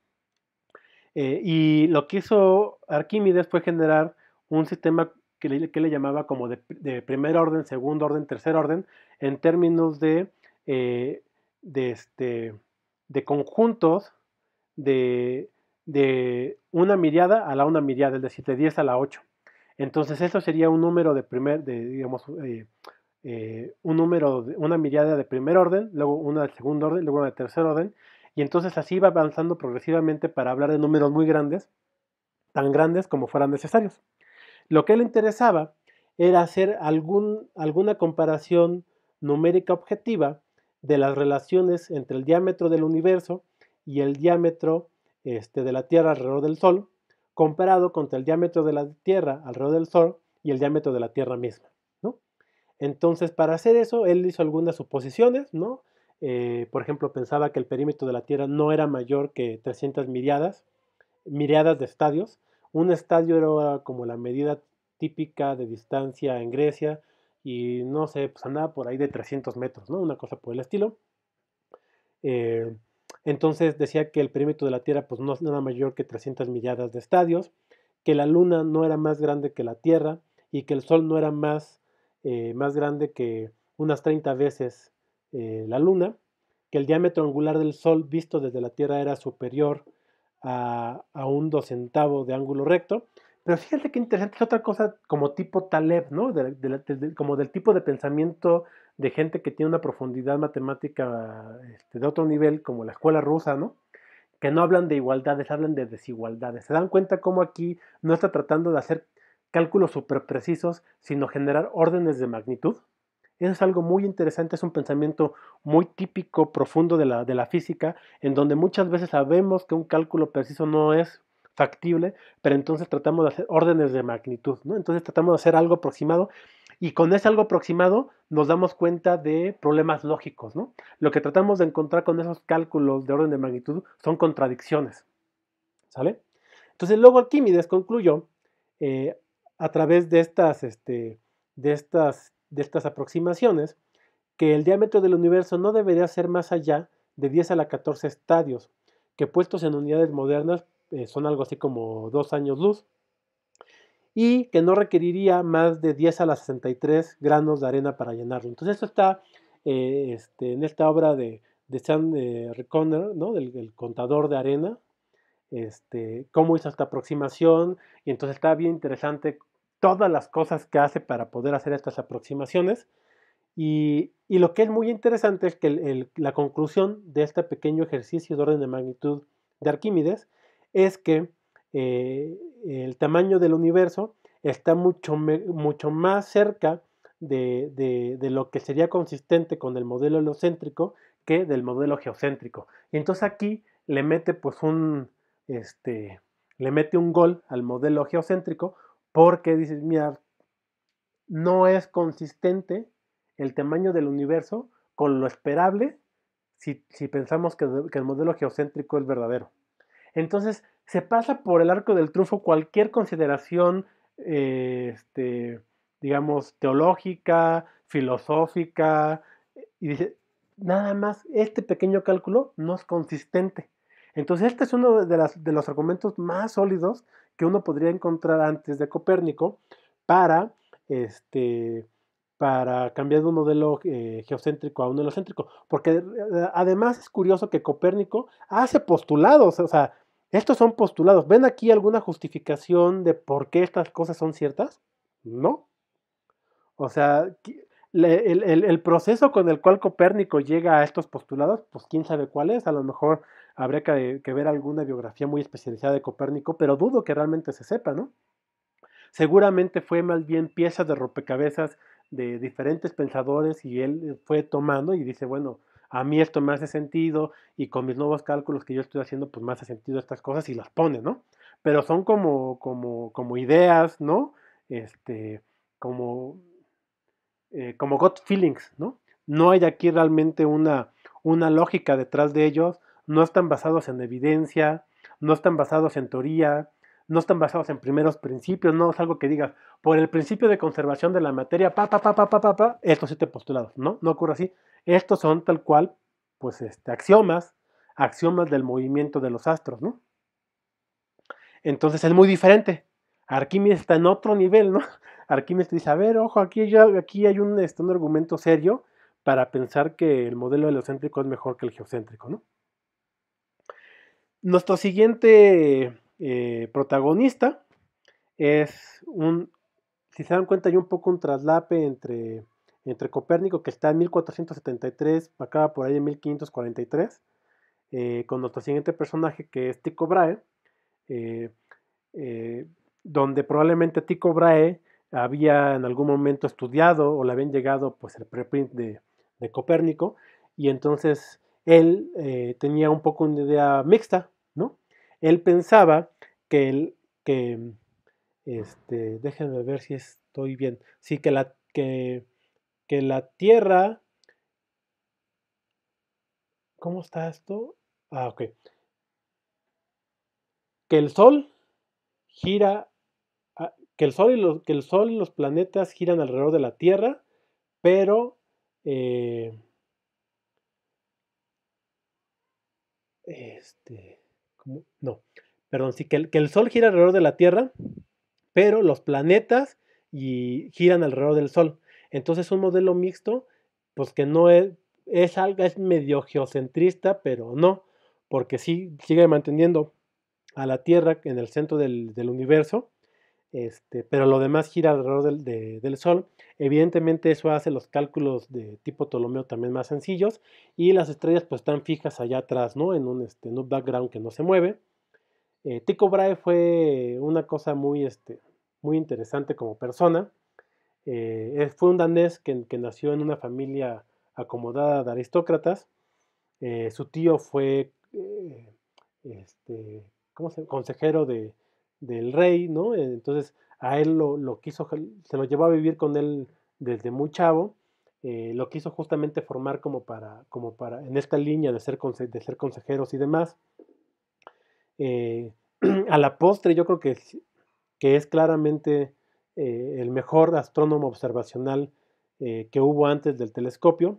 Eh, y lo que hizo Arquímedes fue generar un sistema que le, llamaba como de, primer orden, segundo orden, tercer orden, en términos de, eh, de, este, de conjuntos de, una miriada a la una miriada, es decir, de 10 a la 8. Entonces, eso sería un número de primer, de, digamos, eh, eh, un número, de, una miriada de primer orden, luego una de segundo orden, luego una de tercer orden, y entonces así va avanzando progresivamente para hablar de números muy grandes, tan grandes como fueran necesarios. Lo que le interesaba era hacer alguna comparación numérica objetiva de las relaciones entre el diámetro del universo y el diámetro este, de la Tierra alrededor del Sol, comparado contra el diámetro de la Tierra alrededor del Sol y el diámetro de la Tierra misma. Entonces, para hacer eso, él hizo algunas suposiciones, ¿no? Eh, por ejemplo, pensaba que el perímetro de la Tierra no era mayor que 300 miriadas, de estadios, un estadio era como la medida típica de distancia en Grecia y no sé, pues andaba por ahí de 300 metros, ¿no? Una cosa por el estilo. Eh, entonces decía que el perímetro de la Tierra pues no era mayor que 300 milladas de estadios, que la Luna no era más grande que la Tierra y que el Sol no era más, eh, más grande que unas 30 veces eh, la Luna, que el diámetro angular del Sol visto desde la Tierra era superior a, un un docentavo de ángulo recto. Pero fíjate que interesante, es otra cosa como tipo Taleb, como del tipo de pensamiento de gente que tiene una profundidad matemática este, de otro nivel, como la escuela rusa, ¿no? Que no hablan de igualdades, hablan de desigualdades. Se dan cuenta cómo aquí no está tratando de hacer cálculos súper precisos, sino generar órdenes de magnitud. Eso es algo muy interesante, es un pensamiento muy típico, profundo de la, de la física, en donde muchas veces sabemos que un cálculo preciso no es factible, pero entonces tratamos de hacer órdenes de magnitud, ¿no? Entonces tratamos de hacer algo aproximado y con ese algo aproximado nos damos cuenta de problemas lógicos, ¿no? Lo que tratamos de encontrar con esos cálculos de orden de magnitud son contradicciones, ¿sale? Entonces luego Arquímedes concluyó eh, a través de estas, este, de estas de estas aproximaciones que el diámetro del universo no debería ser más allá de 10 a la 14 estadios, que puestos en unidades modernas eh, son algo así como dos años luz, y que no requeriría más de 10 a la 63 granos de arena para llenarlo. Entonces esto está eh, este, en esta obra de, de eh, Reconner, ¿no? del, contador de arena, este, cómo hizo esta aproximación, y entonces está bien interesante todas las cosas que hace para poder hacer estas aproximaciones. Y, lo que es muy interesante es que la conclusión de este pequeño ejercicio de orden de magnitud de Arquímedes es que eh, el tamaño del universo está mucho, mucho más cerca de, lo que sería consistente con el modelo heliocéntrico que del modelo geocéntrico. Y entonces aquí le mete pues un, este, le mete un gol al modelo geocéntrico porque dices, mira, no es consistente el tamaño del universo con lo esperable si, pensamos que, el modelo geocéntrico es verdadero. Entonces, se pasa por el arco del triunfo cualquier consideración, eh, este, digamos, teológica, filosófica, y dice, nada más, este pequeño cálculo no es consistente. Entonces, este es uno de, de los argumentos más sólidos que uno podría encontrar antes de Copérnico para, este, para cambiar de un modelo eh, geocéntrico a un heliocéntrico. Porque eh, además es curioso que Copérnico hace postulados, o sea, estos son postulados. ¿Ven aquí alguna justificación de por qué estas cosas son ciertas? No. O sea, el, el, proceso con el cual Copérnico llega a estos postulados, pues quién sabe cuál es. A lo mejor habría que, ver alguna biografía muy especializada de Copérnico, pero dudo que realmente se sepa, ¿no? Seguramente fue más bien piezas de rompecabezas de diferentes pensadores y él fue tomando y dice, bueno, a mí esto me hace sentido y con mis nuevos cálculos que yo estoy haciendo, pues más hace sentido estas cosas y las pone, ¿no? Pero son como, como, como ideas, ¿no? Este, como, eh, como gut feelings, ¿no? No hay aquí realmente una, una lógica detrás de ellos no están basados en evidencia, no están basados en teoría, no están basados en primeros principios, no es algo que digas, por el principio de conservación de la materia, pa, pa, pa, pa, pa, pa, estos siete postulados, ¿no? No ocurre así. Estos son tal cual, pues, este, axiomas, axiomas del movimiento de los astros, ¿no? Entonces es muy diferente. Arquímedes está en otro nivel, ¿no? Arquímedes dice, a ver, ojo, aquí, ya, aquí hay un, este, argumento serio para pensar que el modelo heliocéntrico es mejor que el geocéntrico, ¿no? Nuestro siguiente eh, protagonista es un, si se dan cuenta, hay un poco un traslape entre, entre Copérnico, que está en 1473, acaba por ahí en 1543, eh, con nuestro siguiente personaje, que es Tico Brahe, eh, donde probablemente Tico Brahe había en algún momento estudiado o le habían llegado pues el preprint de, de Copérnico, y entonces él tenía un poco una idea mixta él pensaba que, él, que este, déjenme ver si estoy bien, sí, que la, que, que la Tierra, ¿cómo está esto? Ah, ok. Que el Sol gira, ah, que el Sol y los, que el sol los planetas giran alrededor de la Tierra, pero... Eh, este no, perdón, sí, que el, que el Sol gira alrededor de la Tierra, pero los planetas y giran alrededor del Sol. Entonces un modelo mixto, pues que no es, es algo, es medio geocentrista, pero no, porque sí sigue manteniendo a la Tierra en el centro del universo, este, pero lo demás gira alrededor del, Sol. Evidentemente eso hace los cálculos de tipo Ptolomeo también más sencillos y las estrellas pues están fijas allá atrás, ¿no? En un, este, background que no se mueve. Tico eh, Tycho Brahe fue una cosa muy, este, muy interesante como persona. Eh, fue un danés que, nació en una familia acomodada de aristócratas. Eh, su tío fue este, ¿cómo se, consejero de, del rey, ¿no? E, entonces a él lo, quiso, se lo llevó a vivir con él desde muy chavo, eh, lo quiso justamente formar como para, como para, en esta línea de ser, de ser consejeros y demás. Eh, a la postre yo creo que es, que es claramente eh, el mejor astrónomo observacional que hubo antes del telescopio.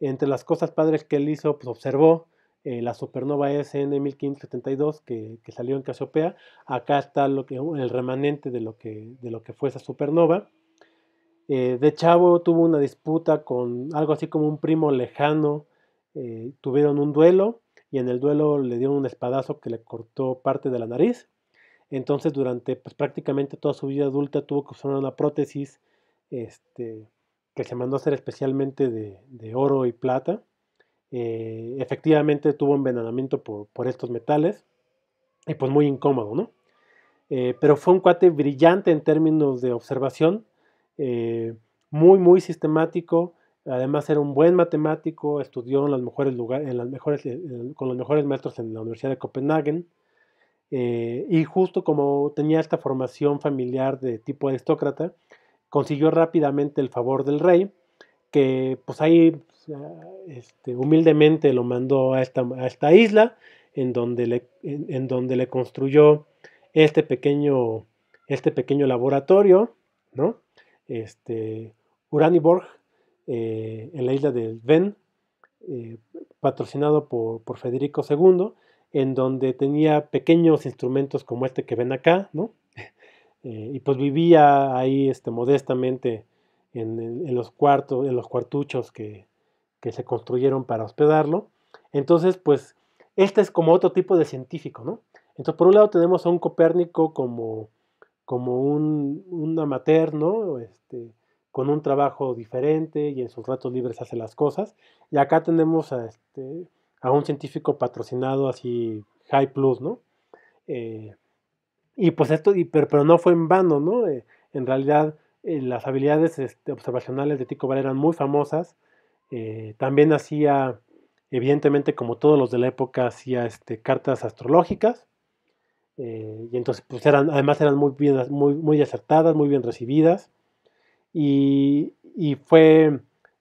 Entre las cosas padres que él hizo, pues observó eh, la supernova SN 1572 que, que, salió en Casiopea. Acá está lo que, el remanente de lo que, de lo que fue esa supernova. Eh, de chavo tuvo una disputa con algo así como un primo lejano. Eh, tuvieron un duelo y en el duelo le dieron un espadazo que le cortó parte de la nariz. Entonces durante pues, prácticamente toda su vida adulta tuvo que usar una prótesis este, que se mandó a hacer especialmente de oro y plata eh, efectivamente tuvo envenenamiento por, estos metales y pues muy incómodo, ¿no? Eh, pero fue un cuate brillante en términos de observación, eh, muy, muy sistemático, además era un buen matemático, estudió en los mejores lugares, en mejores, con los mejores maestros en la Universidad de Copenhague, y justo como tenía esta formación familiar de tipo aristócrata, consiguió rápidamente el favor del rey, que pues ahí este, humildemente lo mandó a esta, isla, en donde, le, en, donde le construyó este pequeño, este pequeño laboratorio, ¿no? Este, Uraniborg, eh, en la isla de Ven, eh, patrocinado por, Federico II, en donde tenía pequeños instrumentos como este que ven acá, ¿no? Eh, y pues vivía ahí este, modestamente en los cuartos, en los cuartuchos que, que se construyeron para hospedarlo. Entonces, pues, este es como otro tipo de científico, ¿no? Entonces, por un lado tenemos a un Copérnico como, como un, un amateur, ¿no? Este, con un trabajo diferente y en sus ratos libres hace las cosas. Y acá tenemos a, este, a un científico patrocinado así, High Plus, ¿no? Eh, y pues esto, pero, no fue en vano, ¿no? Eh, en realidad, eh, las habilidades este, observacionales de Tico Brahe eran muy famosas eh, también hacía, evidentemente, como todos los de la época, hacía este, cartas astrológicas. Eh, y entonces, pues eran, además eran muy, muy, muy acertadas, muy bien recibidas. Y, fue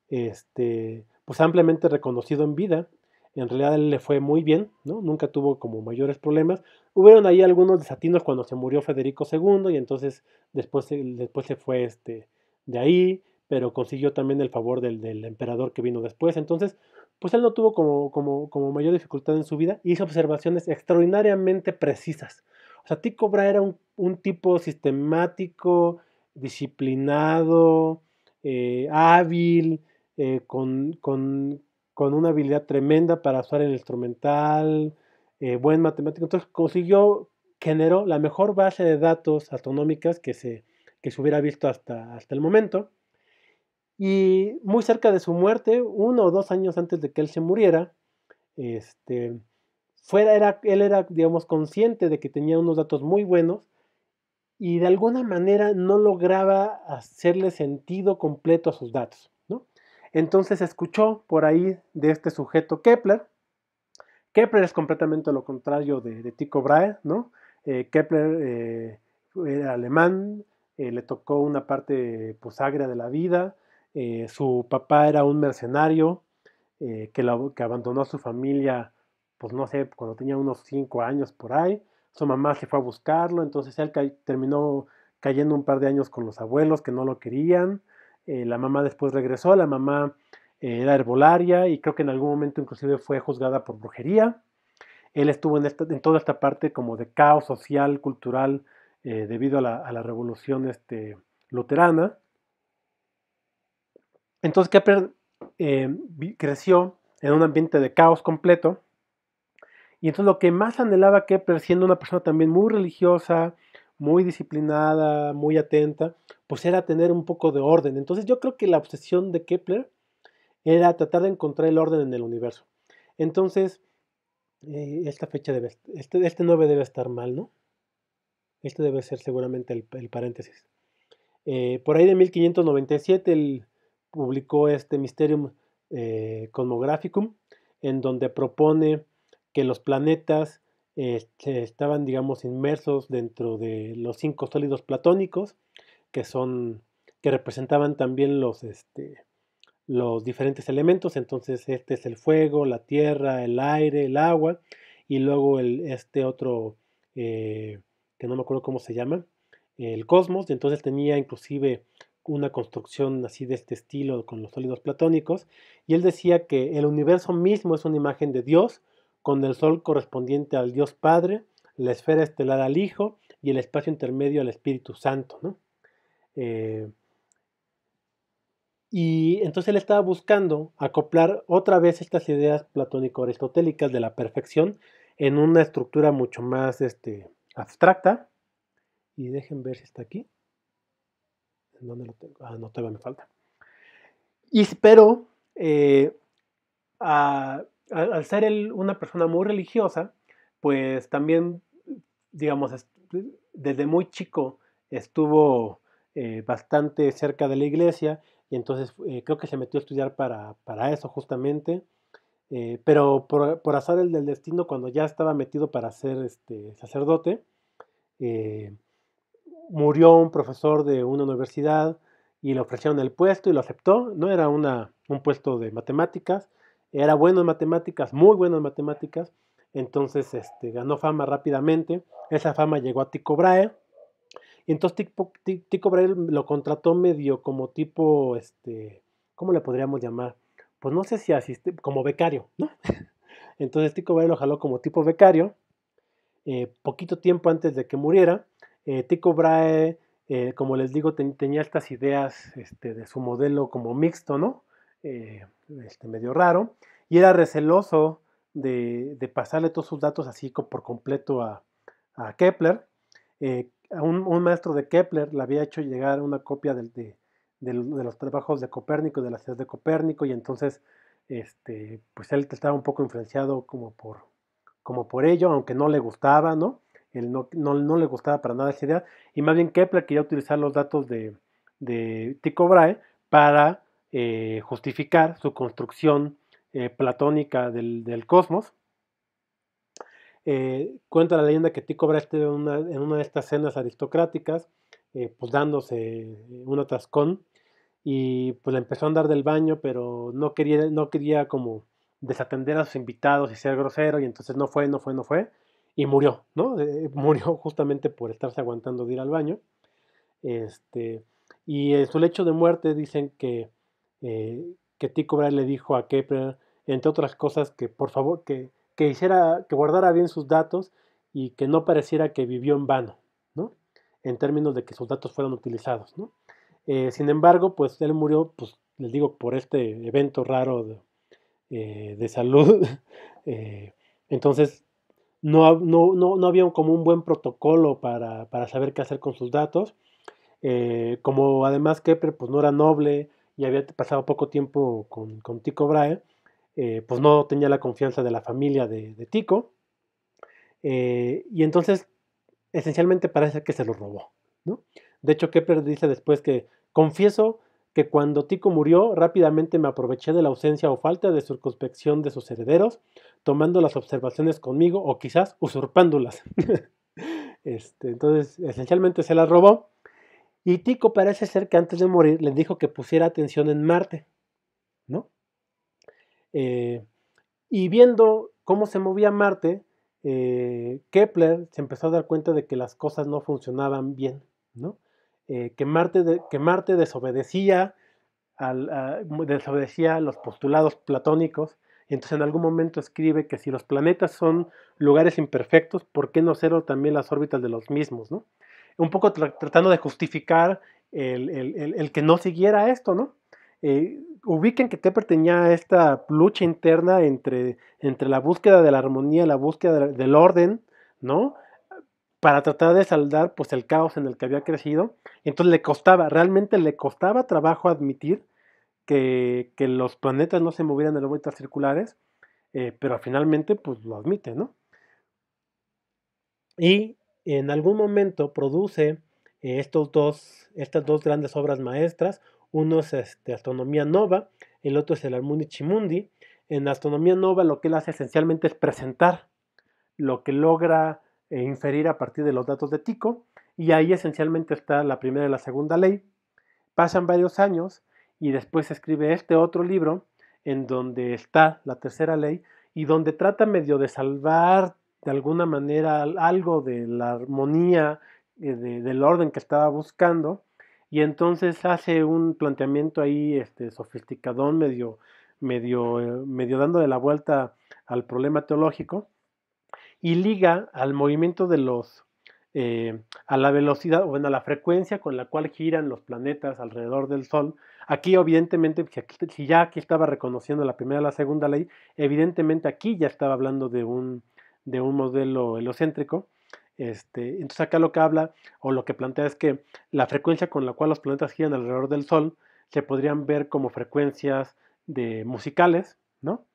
este, pues ampliamente reconocido en vida. En realidad él le fue muy bien, ¿no? Nunca tuvo como mayores problemas. Hubieron ahí algunos desatinos cuando se murió Federico II y entonces después, después se fue este, de ahí pero consiguió también el favor del, emperador que vino después. Entonces, pues él no tuvo como, mayor dificultad en su vida y hizo observaciones extraordinariamente precisas. O sea, Tico Brahe era un, tipo sistemático, disciplinado, eh, hábil, eh, con, una habilidad tremenda para usar el instrumental, eh, buen matemático. Entonces consiguió, generó la mejor base de datos astronómicas que se, se hubiera visto hasta el momento. Y muy cerca de su muerte, uno o dos años antes de que él se muriera, este, fuera, era, él era, digamos, consciente de que tenía unos datos muy buenos y de alguna manera no lograba hacerle sentido completo a sus datos. ¿no? Entonces escuchó por ahí de este sujeto Kepler. Kepler es completamente lo contrario de, Tycho Brahe, ¿no? Eh, Kepler era eh, alemán, eh, le tocó una parte posagra de la vida, eh, su papá era un mercenario eh, que, abandonó a su familia, pues no sé, cuando tenía unos 5 años por ahí. Su mamá se fue a buscarlo, entonces él terminó cayendo un par de años con los abuelos que no lo querían. Eh, la mamá después regresó, la mamá era herbolaria y creo que en algún momento inclusive fue juzgada por brujería. Él estuvo en, en toda esta parte como de caos social, cultural, debido a la, revolución este, luterana. Entonces Kepler eh, creció en un ambiente de caos completo. Y entonces lo que más anhelaba Kepler, siendo una persona también muy religiosa, muy disciplinada, muy atenta, pues era tener un poco de orden. Entonces yo creo que la obsesión de Kepler era tratar de encontrar el orden en el universo. Entonces, eh, esta fecha debe, este, este 9 debe estar mal, ¿no? Este debe ser seguramente el, paréntesis. Eh, por ahí de 1597 el publicó este Mysterium eh, Cosmographicum, en donde propone que los planetas eh, estaban, digamos, inmersos dentro de los cinco sólidos platónicos, que son, que representaban también los, este, los diferentes elementos. Entonces, este es el fuego, la tierra, el aire, el agua, y luego el, este otro, eh, que no me acuerdo cómo se llama, el cosmos. Entonces tenía inclusive una construcción así de este estilo con los sólidos platónicos, y él decía que el universo mismo es una imagen de Dios, con el Sol correspondiente al Dios Padre, la esfera estelar al Hijo y el espacio intermedio al Espíritu Santo. Eh, y entonces él estaba buscando acoplar otra vez estas ideas platónico-aristotélicas de la perfección en una estructura mucho más este, abstracta. Y dejen ver si está aquí. ¿Dónde lo tengo? Ah, no, me falta. Y, pero eh, al ser una persona muy religiosa, pues también, digamos, desde muy chico estuvo eh, bastante cerca de la iglesia y entonces eh, creo que se metió a estudiar para, eso justamente. pero por, por, azar el del destino, cuando ya estaba metido para ser este, sacerdote, eh, murió un profesor de una universidad y le ofrecieron el puesto y lo aceptó. No era una, un puesto de matemáticas, era bueno en matemáticas, muy bueno en matemáticas. Entonces este, ganó fama rápidamente. Esa fama llegó a Tico Brahe. Y entonces Tico, lo contrató medio como tipo, este, ¿cómo le podríamos llamar? Pues no sé si así, como becario, ¿no? Entonces Tico Brahe lo jaló como tipo becario. Eh, poquito tiempo antes de que muriera, eh, Tico Brahe, eh, como les digo, tenía estas ideas este, de su modelo como mixto, ¿no? Eh, este, medio raro, y era receloso de, pasarle todos sus datos así por completo a, Kepler. Eh, un, un, maestro de Kepler le había hecho llegar una copia de, los trabajos de Copérnico, de las ideas de Copérnico, y entonces este, pues él estaba un poco influenciado como por, como por ello, aunque no le gustaba, ¿no? él no, le gustaba para nada esa idea, y más bien Kepler quería utilizar los datos de, Tycho Brahe para eh, justificar su construcción eh, platónica del, cosmos. Eh, cuenta la leyenda que Tycho Brahe estuvo en una, de estas cenas aristocráticas, pues dándose un atascón, y pues le empezó a andar del baño, pero no quería, no quería como desatender a sus invitados y ser grosero, y entonces no fue, no fue, no fue y murió, ¿no? Eh, murió justamente por estarse aguantando de ir al baño. Este, y en eh, su lecho de muerte dicen que, eh, que Tico Brahe le dijo a Kepler, entre otras cosas, que por favor, que, hiciera, que guardara bien sus datos y que no pareciera que vivió en vano, ¿no? En términos de que sus datos fueran utilizados, ¿no? sin embargo, pues él murió, pues les digo, por este evento raro de salud. entonces, no, no, había como un buen protocolo para, saber qué hacer con sus datos. Eh, como además Kepler pues no era noble y había pasado poco tiempo con, Tico Brahe, eh, pues no tenía la confianza de la familia de, Tico. Eh, y entonces, esencialmente parece que se lo robó. De hecho, Kepler dice después que confieso que cuando Tico murió rápidamente me aproveché de la ausencia o falta de circunspección de sus herederos tomando las observaciones conmigo o quizás usurpándolas. Este, entonces, esencialmente se las robó. Y Tico parece ser que antes de morir le dijo que pusiera atención en Marte, ¿no? Eh, y viendo cómo se movía Marte, eh, Kepler se empezó a dar cuenta de que las cosas no funcionaban bien, ¿no? Eh, que, Marte que Marte desobedecía, a, desobedecía los postulados platónicos entonces en algún momento escribe que si los planetas son lugares imperfectos, ¿por qué no cero también las órbitas de los mismos? Un poco tratando de justificar el, que no siguiera esto, ¿no? Eh, ubiquen que Kepler tenía esta lucha interna entre, entre la búsqueda de la armonía, la búsqueda del orden, ¿no? para tratar de saldar pues el caos en el que había crecido. Entonces le costaba, realmente le costaba trabajo admitir que, los planetas no se movieran en órbitas circulares, eh, pero finalmente pues lo admite, ¿no? Y en algún momento produce eh, estos dos, estas dos grandes obras maestras, uno es de este, Astronomía Nova, el otro es el Armundi Chimundi. En Astronomía Nova lo que él hace esencialmente es presentar lo que logra eh, inferir a partir de los datos de Tico, y ahí esencialmente está la primera y la segunda ley. Pasan varios años y después escribe este otro libro en donde está la tercera ley y donde trata medio de salvar de alguna manera algo de la armonía, eh, del orden que estaba buscando, y entonces hace un planteamiento ahí este, sofisticadón, medio, medio, eh, medio dándole la vuelta al problema teológico, y liga al movimiento de los eh, a la velocidad, o bueno, a la frecuencia con la cual giran los planetas alrededor del Sol. Aquí, evidentemente, pues, si ya aquí estaba reconociendo la primera y la segunda ley, evidentemente aquí ya estaba hablando de un, de un modelo heliocéntrico. Este, entonces acá lo que habla o lo que plantea es que la frecuencia con la cual los planetas giran alrededor del Sol se podrían ver como frecuencias de musicales, ¿no?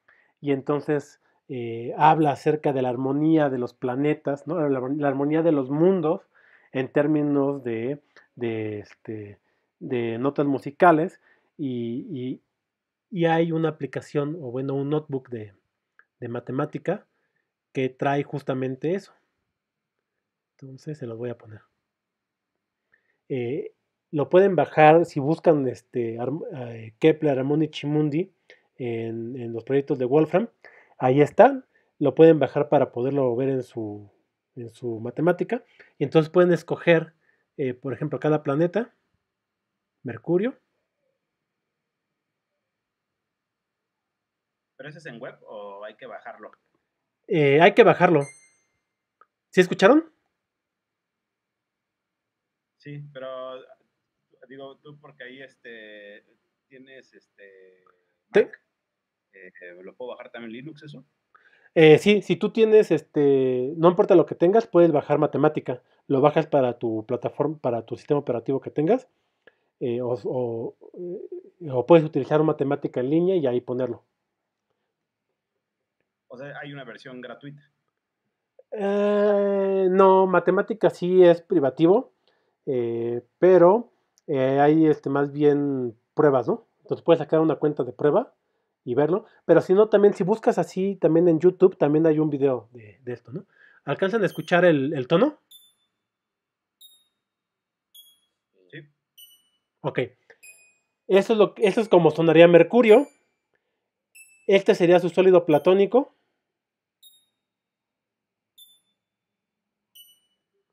Y entonces eh, habla acerca de la armonía de los planetas, la, armonía de los mundos en términos de, este, notas musicales y, hay una aplicación o bueno un notebook de, matemática que trae justamente eso. Entonces se lo voy a poner. Eh, lo pueden bajar si buscan este, eh, Kepler Chimundi en los proyectos de Wolfram. Ahí está, lo pueden bajar para poderlo ver en su, en su matemática. Y entonces pueden escoger, eh, por ejemplo, cada planeta, Mercurio. ¿Pero ese es en web o hay que bajarlo? Eh, hay que bajarlo. ¿Sí escucharon? Sí, pero digo tú porque ahí este tienes este... Eh, ¿Lo puedo bajar también Linux eso? Eh, sí, si tú tienes, este, no importa lo que tengas, puedes bajar matemática. Lo bajas para tu plataforma, para tu sistema operativo que tengas. Eh, o, puedes utilizar matemática en línea y ahí ponerlo. O sea, hay una versión gratuita. no, matemática sí es privativo, pero hay este, más bien pruebas, ¿no? Entonces puedes sacar una cuenta de prueba y verlo. Pero si no, también si buscas así, también en YouTube, también hay un video de, esto, ¿no? ¿Alcanzan a escuchar el, tono? Ok. Eso es, lo, eso es como sonaría mercurio. Este sería su sólido platónico.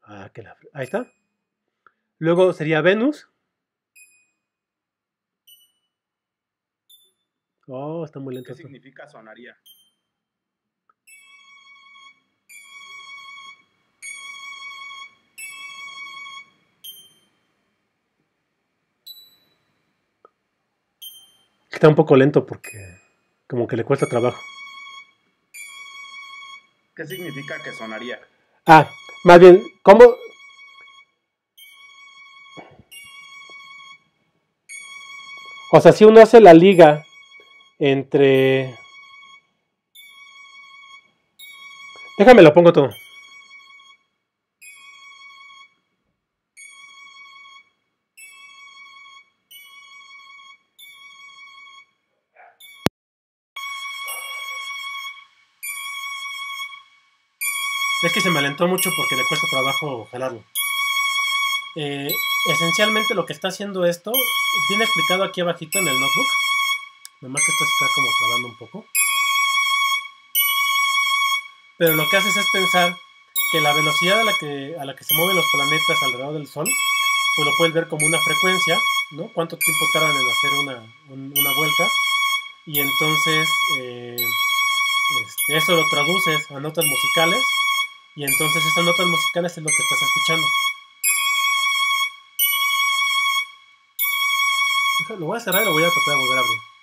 Ah, ahí está. Luego sería Venus. Oh, está muy lento. ¿Qué significa sonaría? Está un poco lento porque como que le cuesta trabajo. ¿Qué significa que sonaría? Ah, más bien, ¿cómo? O sea, si uno hace la liga entre... Déjame, lo pongo todo. Es que se me alentó mucho porque le cuesta trabajo jalarlo. Eh, esencialmente lo que está haciendo esto, viene explicado aquí abajito en el notebook. Nomás que esto está como trabando un poco. Pero lo que haces es pensar que la velocidad a la que, a la que se mueven los planetas alrededor del Sol, pues lo puedes ver como una frecuencia, ¿no? Cuánto tiempo tardan en hacer una, una vuelta. Y entonces eh, este, eso lo traduces a notas musicales. Y entonces esas notas musicales es lo que estás escuchando. Lo voy a cerrar y lo voy a tratar de volver a abrir.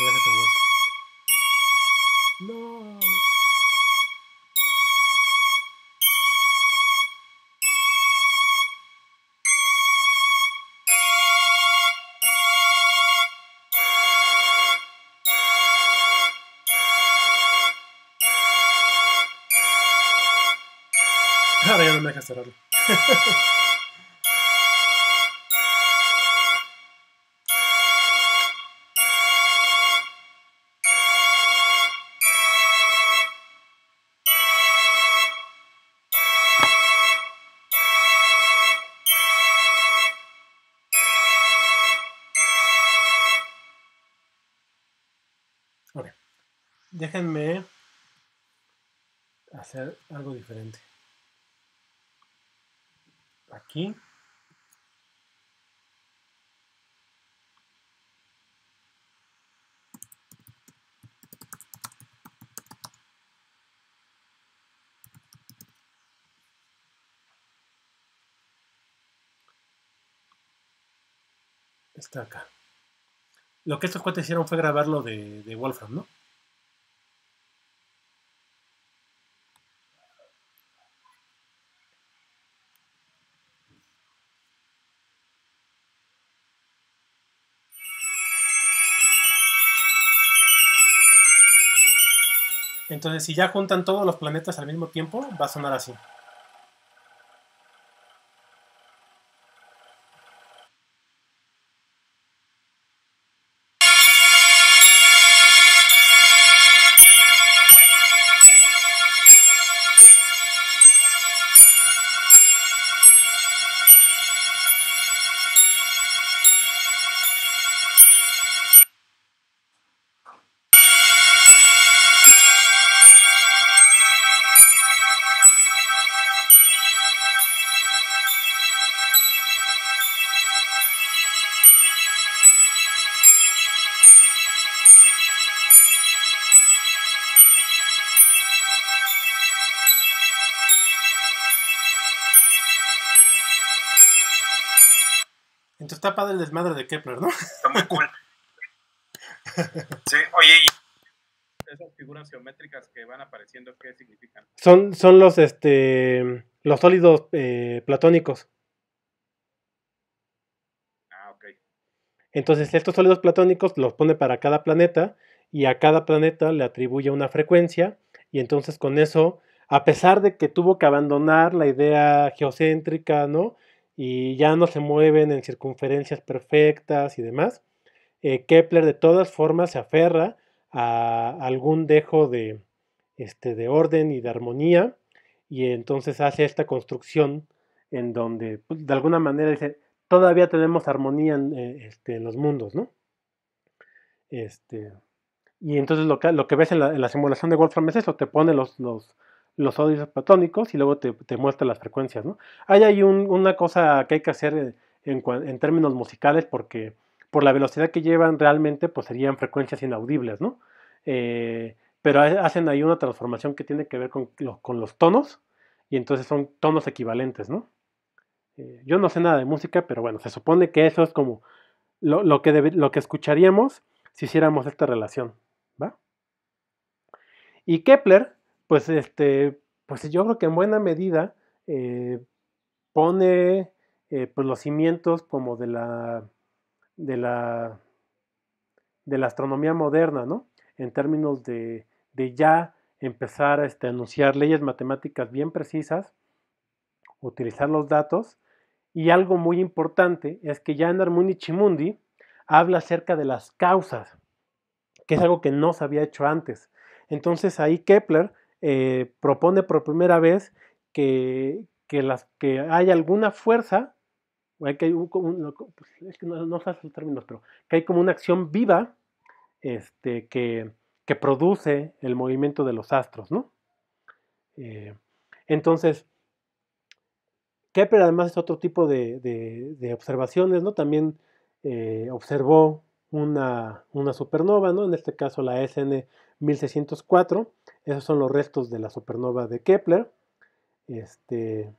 ya se No. Ahora ya no me deja hacer algo diferente. Aquí. Está acá. Lo que estos cuates hicieron fue grabarlo de, de Wolfram, ¿no? Entonces, si ya juntan todos los planetas al mismo tiempo, va a sonar así. está padre el desmadre de Kepler, ¿no? Está muy cool. sí, oye, esas figuras geométricas que van apareciendo, ¿qué significan? Son, son los este los sólidos eh, platónicos. Ah, ok. Entonces, estos sólidos platónicos los pone para cada planeta y a cada planeta le atribuye una frecuencia y entonces con eso, a pesar de que tuvo que abandonar la idea geocéntrica, ¿no? y ya no se mueven en circunferencias perfectas y demás, eh, Kepler de todas formas se aferra a algún dejo de, este, de orden y de armonía y entonces hace esta construcción en donde pues, de alguna manera dice, todavía tenemos armonía eh, este, en, los mundos, ¿no? Este, y entonces lo que, lo que ves en la, simulación de Wolfram es eso, te pone los, los odios platónicos y luego te, te muestra las frecuencias, ¿no? Ahí hay una cosa que hay que hacer eh, en, términos musicales porque por la velocidad que llevan realmente pues serían frecuencias inaudibles, ¿no? Eh, pero hacen ahí una transformación que tiene que ver con, los tonos y entonces son tonos equivalentes, ¿no? Eh, yo no sé nada de música, pero bueno, se supone que eso es como lo, que, lo que escucharíamos si hiciéramos esta relación, ¿va? Y Kepler pues este, pues yo creo que en buena medida eh, pone eh, pues, los cimientos como de la, de la, de la astronomía moderna, ¿no? En términos de, ya empezar este, a anunciar leyes matemáticas bien precisas, utilizar los datos, y algo muy importante es que ya en Armuni Chimundi habla acerca de las causas, que es algo que no se había hecho antes. Entonces ahí Kepler eh, propone por primera vez que, las, que hay alguna fuerza, que hay pues, es que no, los términos, pero que hay como una acción viva este, que, que produce el movimiento de los astros, ¿no? Eh, entonces, Kepler además es otro tipo de, observaciones, ¿no? También eh, observó una, una supernova, ¿no? En este caso la SN 1604, esos son los restos de la supernova de Kepler. Este,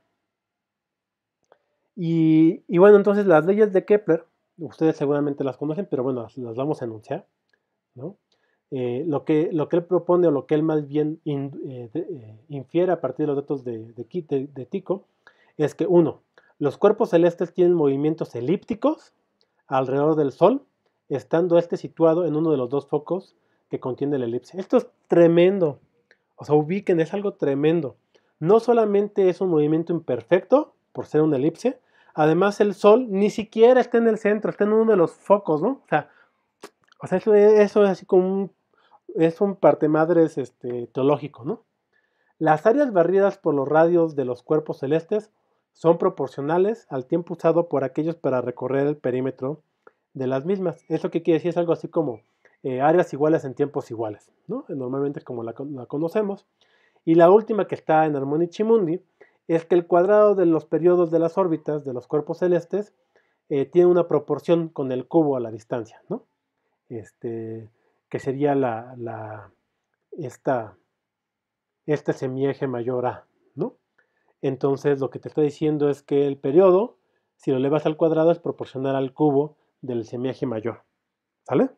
y, bueno, entonces las leyes de Kepler, ustedes seguramente las conocen, pero bueno, las, vamos a enunciar. Eh, lo, que, lo que él propone o lo que él más bien eh, eh, infiere a partir de los datos de, de, de Tico es que uno, los cuerpos celestes tienen movimientos elípticos alrededor del Sol, estando este situado en uno de los dos focos que contiene la elipse. Esto es tremendo. O sea, ubiquen, es algo tremendo. No solamente es un movimiento imperfecto, por ser una elipse, además el Sol ni siquiera está en el centro, está en uno de los focos, ¿no? O sea, eso, es así como un, es un partemadres este, teológico, ¿no? Las áreas barridas por los radios de los cuerpos celestes son proporcionales al tiempo usado por aquellos para recorrer el perímetro de las mismas. Eso que quiere decir es algo así como eh, áreas iguales en tiempos iguales, ¿no? normalmente como la, conocemos. Y la última que está en Armónichimundi, es que el cuadrado de los periodos de las órbitas de los cuerpos celestes eh, tiene una proporción con el cubo a la distancia, ¿no? este, que sería la, esta, este semieje mayor a. ¿no? Entonces lo que te está diciendo es que el periodo, si lo elevas al cuadrado, es proporcional al cubo del semieje mayor. ¿Sale?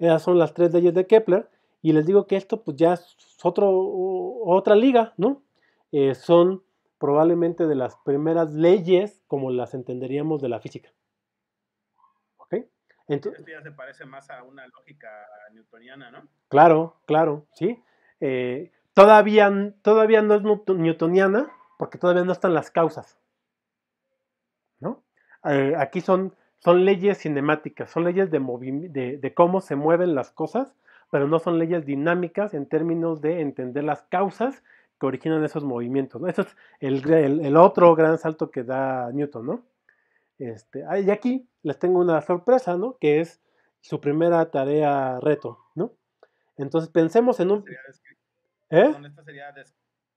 Esas son las tres leyes de Kepler. Y les digo que esto pues ya es otra liga, ¿no? Eh, son probablemente de las primeras leyes como las entenderíamos de la física. ¿Ok? Entonces, ya se parece más a una lógica newtoniana, ¿no? Claro, claro, sí. Eh, todavía, todavía no es newtoniana porque todavía no están las causas. ¿no? Eh, aquí son son leyes cinemáticas, son leyes de, cómo se mueven las cosas, pero no son leyes dinámicas en términos de entender las causas que originan esos movimientos. ¿no? Eso es el, otro gran salto que da Newton, ¿no? Este, ah, y aquí les tengo una sorpresa, ¿no? Que es su primera tarea reto, ¿no? Entonces pensemos en un... ¿Eh? Esto,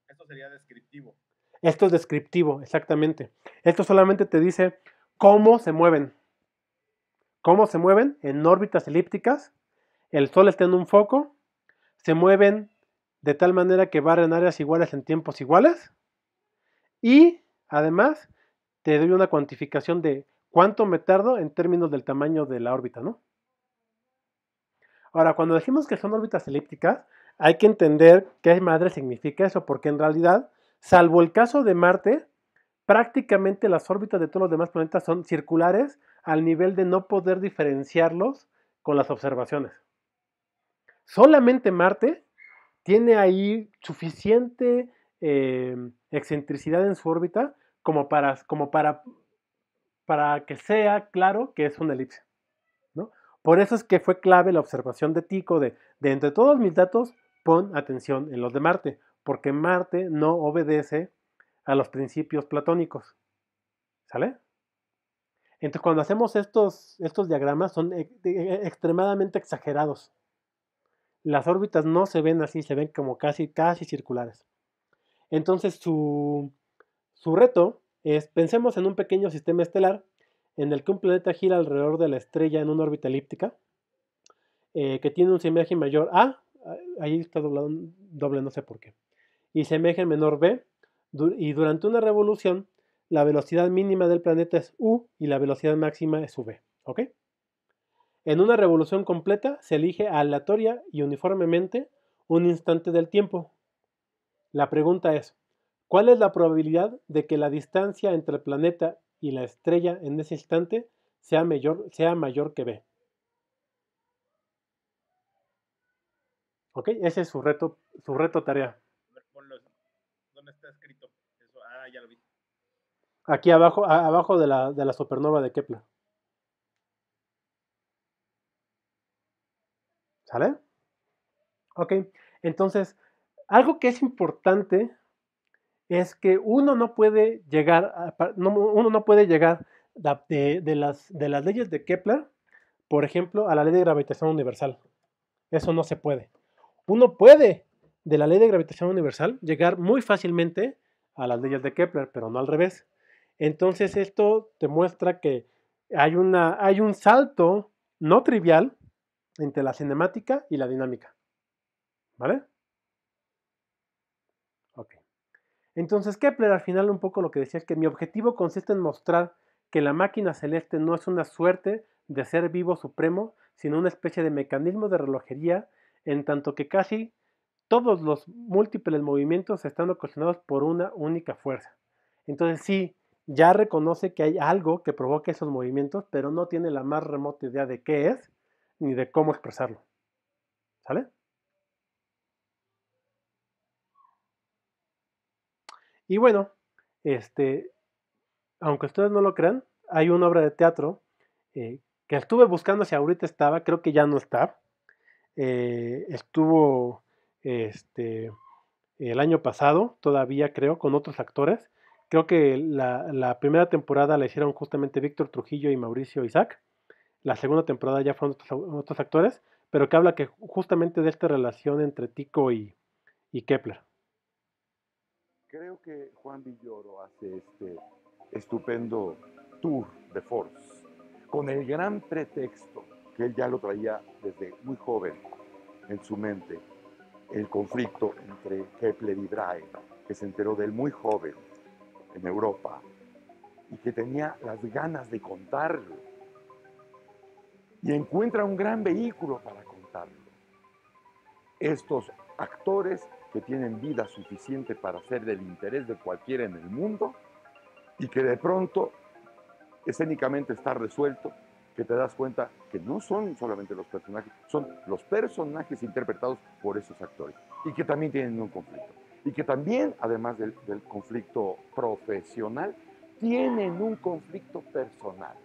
esto sería descriptivo. Esto es descriptivo, exactamente. Esto solamente te dice cómo se mueven, ¿Cómo se mueven? En órbitas elípticas. El Sol está en un foco. Se mueven de tal manera que barren áreas iguales en tiempos iguales. Y además te doy una cuantificación de cuánto me tardo en términos del tamaño de la órbita, ¿no? Ahora, cuando decimos que son órbitas elípticas, hay que entender qué madre significa eso, porque en realidad, salvo el caso de Marte, prácticamente las órbitas de todos los demás planetas son circulares al nivel de no poder diferenciarlos con las observaciones. Solamente Marte tiene ahí suficiente eh, excentricidad en su órbita como para, como para, para que sea claro que es una elipse. ¿no? Por eso es que fue clave la observación de Tico de, de entre todos mis datos, pon atención en los de Marte, porque Marte no obedece a los principios platónicos. ¿Sale? Entonces, cuando hacemos estos, estos diagramas, son e, e, e, extremadamente exagerados. Las órbitas no se ven así, se ven como casi, casi circulares. Entonces, su, su reto es, pensemos en un pequeño sistema estelar en el que un planeta gira alrededor de la estrella en una órbita elíptica, eh, que tiene un semieje mayor A, ahí está doblado, doble no sé por qué, y semieje menor B, y durante una revolución la velocidad mínima del planeta es u y la velocidad máxima es v. ¿Ok? En una revolución completa se elige aleatoria y uniformemente un instante del tiempo. La pregunta es, ¿cuál es la probabilidad de que la distancia entre el planeta y la estrella en ese instante sea mayor, sea mayor que b? ¿Ok? Ese es su reto, su reto tarea. A ver, ponlo, ¿Dónde está escrito? Eso, ah, ya lo vi. Aquí abajo, abajo de la, de la supernova de Kepler. ¿Sale? Ok, entonces, algo que es importante es que uno no puede llegar, uno no puede llegar de, las, de las leyes de Kepler, por ejemplo, a la ley de gravitación universal. Eso no se puede. Uno puede de la ley de gravitación universal llegar muy fácilmente a las leyes de Kepler, pero no al revés. Entonces esto te muestra que hay, una, hay un salto no trivial entre la cinemática y la dinámica. ¿Vale? Ok. Entonces Kepler al final un poco lo que decía es que mi objetivo consiste en mostrar que la máquina celeste no es una suerte de ser vivo supremo, sino una especie de mecanismo de relojería en tanto que casi todos los múltiples movimientos están ocasionados por una única fuerza. Entonces sí, ya reconoce que hay algo que provoca esos movimientos, pero no tiene la más remota idea de qué es ni de cómo expresarlo. ¿Sale? Y bueno, este, aunque ustedes no lo crean, hay una obra de teatro eh, que estuve buscando si ahorita estaba, creo que ya no está. Eh, estuvo este, el año pasado, todavía creo, con otros actores Creo que la, primera temporada la hicieron justamente Víctor Trujillo y Mauricio Isaac. La segunda temporada ya fueron otros, actores, pero que habla que justamente de esta relación entre Tico y, Kepler. Creo que Juan Villoro hace este estupendo tour de Force, con el gran pretexto que él ya lo traía desde muy joven en su mente, el conflicto entre Kepler y Brahe, que se enteró de él muy joven en Europa y que tenía las ganas de contarlo. Y encuentra un gran vehículo para contarlo. Estos actores que tienen vida suficiente para ser del interés de cualquiera en el mundo y que de pronto escénicamente está resuelto, que te das cuenta que no son solamente los personajes, son los personajes interpretados por esos actores y que también tienen un conflicto y que también, además del, conflicto profesional, tienen un conflicto personal.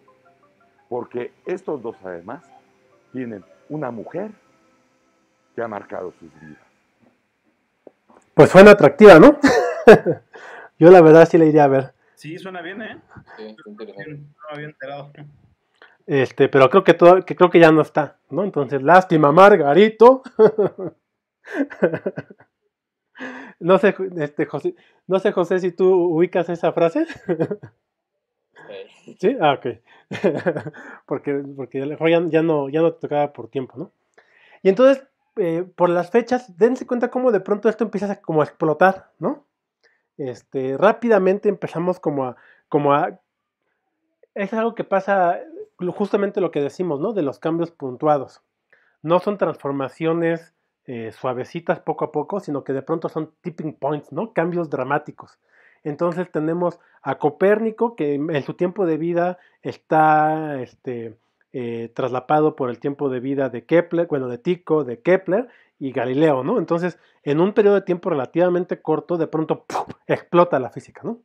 Porque estos dos además tienen una mujer que ha marcado sus vidas. Pues suena atractiva, ¿no? Yo la verdad sí la iría a ver. Sí, suena bien, ¿eh? Sí, No había enterado. Este, pero creo que, todo, creo que ya no está, ¿no? Entonces, lástima, Margarito. No sé, este, José, no sé, José, si tú ubicas esa frase. Sí, ah, ok. porque porque ya, ya, no, ya no te tocaba por tiempo, ¿no? Y entonces, eh, por las fechas, dense cuenta cómo de pronto esto empieza a como explotar, ¿no? Este, rápidamente empezamos como como a... Es algo que pasa justamente lo que decimos, ¿no? De los cambios puntuados. No son transformaciones eh, suavecitas poco a poco, sino que de pronto son tipping points, ¿no? Cambios dramáticos. Entonces tenemos a Copérnico, que en su tiempo de vida está este, eh, traslapado por el tiempo de vida de Kepler, bueno, de Tico, de Kepler y Galileo, ¿no? Entonces, en un periodo de tiempo relativamente corto, de pronto explota la física, ¿no?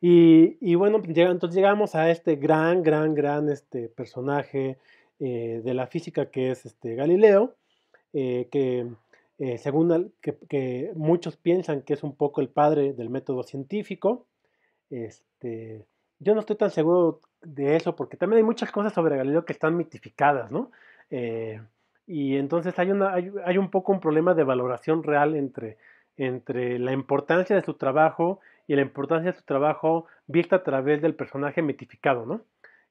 Y, bueno, pues, entonces llegamos a este gran, gran, gran este personaje eh, de la física que es este Galileo, eh, que eh, según que, muchos piensan que es un poco el padre del método científico. Este, yo no estoy tan seguro de eso porque también hay muchas cosas sobre Galileo que están mitificadas, ¿no? Eh, y entonces hay, una, hay, un poco un problema de valoración real entre, entre la importancia de su trabajo y la importancia de su trabajo vista a través del personaje mitificado, ¿no?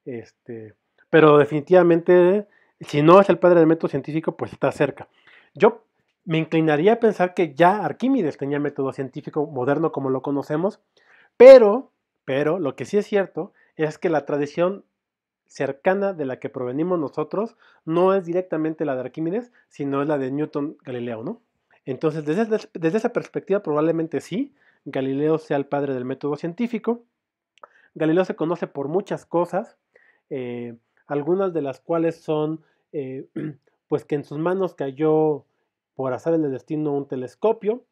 Este, pero definitivamente si no es el padre del método científico, pues está cerca. Yo me inclinaría a pensar que ya Arquímedes tenía método científico moderno como lo conocemos, pero, pero lo que sí es cierto es que la tradición cercana de la que provenimos nosotros no es directamente la de Arquímedes, sino es la de Newton Galileo, ¿no? Entonces, desde, esa perspectiva, probablemente sí, Galileo sea el padre del método científico. Galileo se conoce por muchas cosas. Eh, algunas de las cuales son eh, pues que en sus manos cayó por azar el destino un telescopio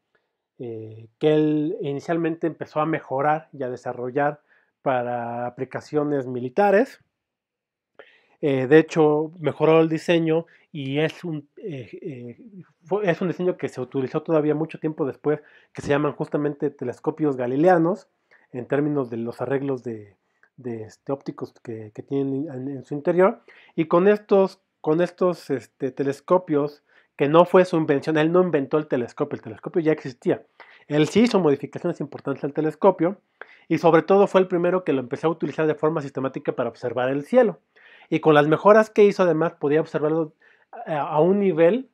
eh, que él inicialmente empezó a mejorar y a desarrollar para aplicaciones militares. Eh, de hecho, mejoró el diseño y es un, es un diseño que se utilizó todavía mucho tiempo después, que se llaman justamente telescopios galileanos, en términos de los arreglos de, de este, ópticos que, tienen en, su interior. Y con estos, con estos este, telescopios, que no fue su invención, él no inventó el telescopio, el telescopio ya existía. Él sí hizo modificaciones importantes al telescopio y sobre todo fue el primero que lo empezó a utilizar de forma sistemática para observar el cielo. Y con las mejoras que hizo además podía observarlo a un nivel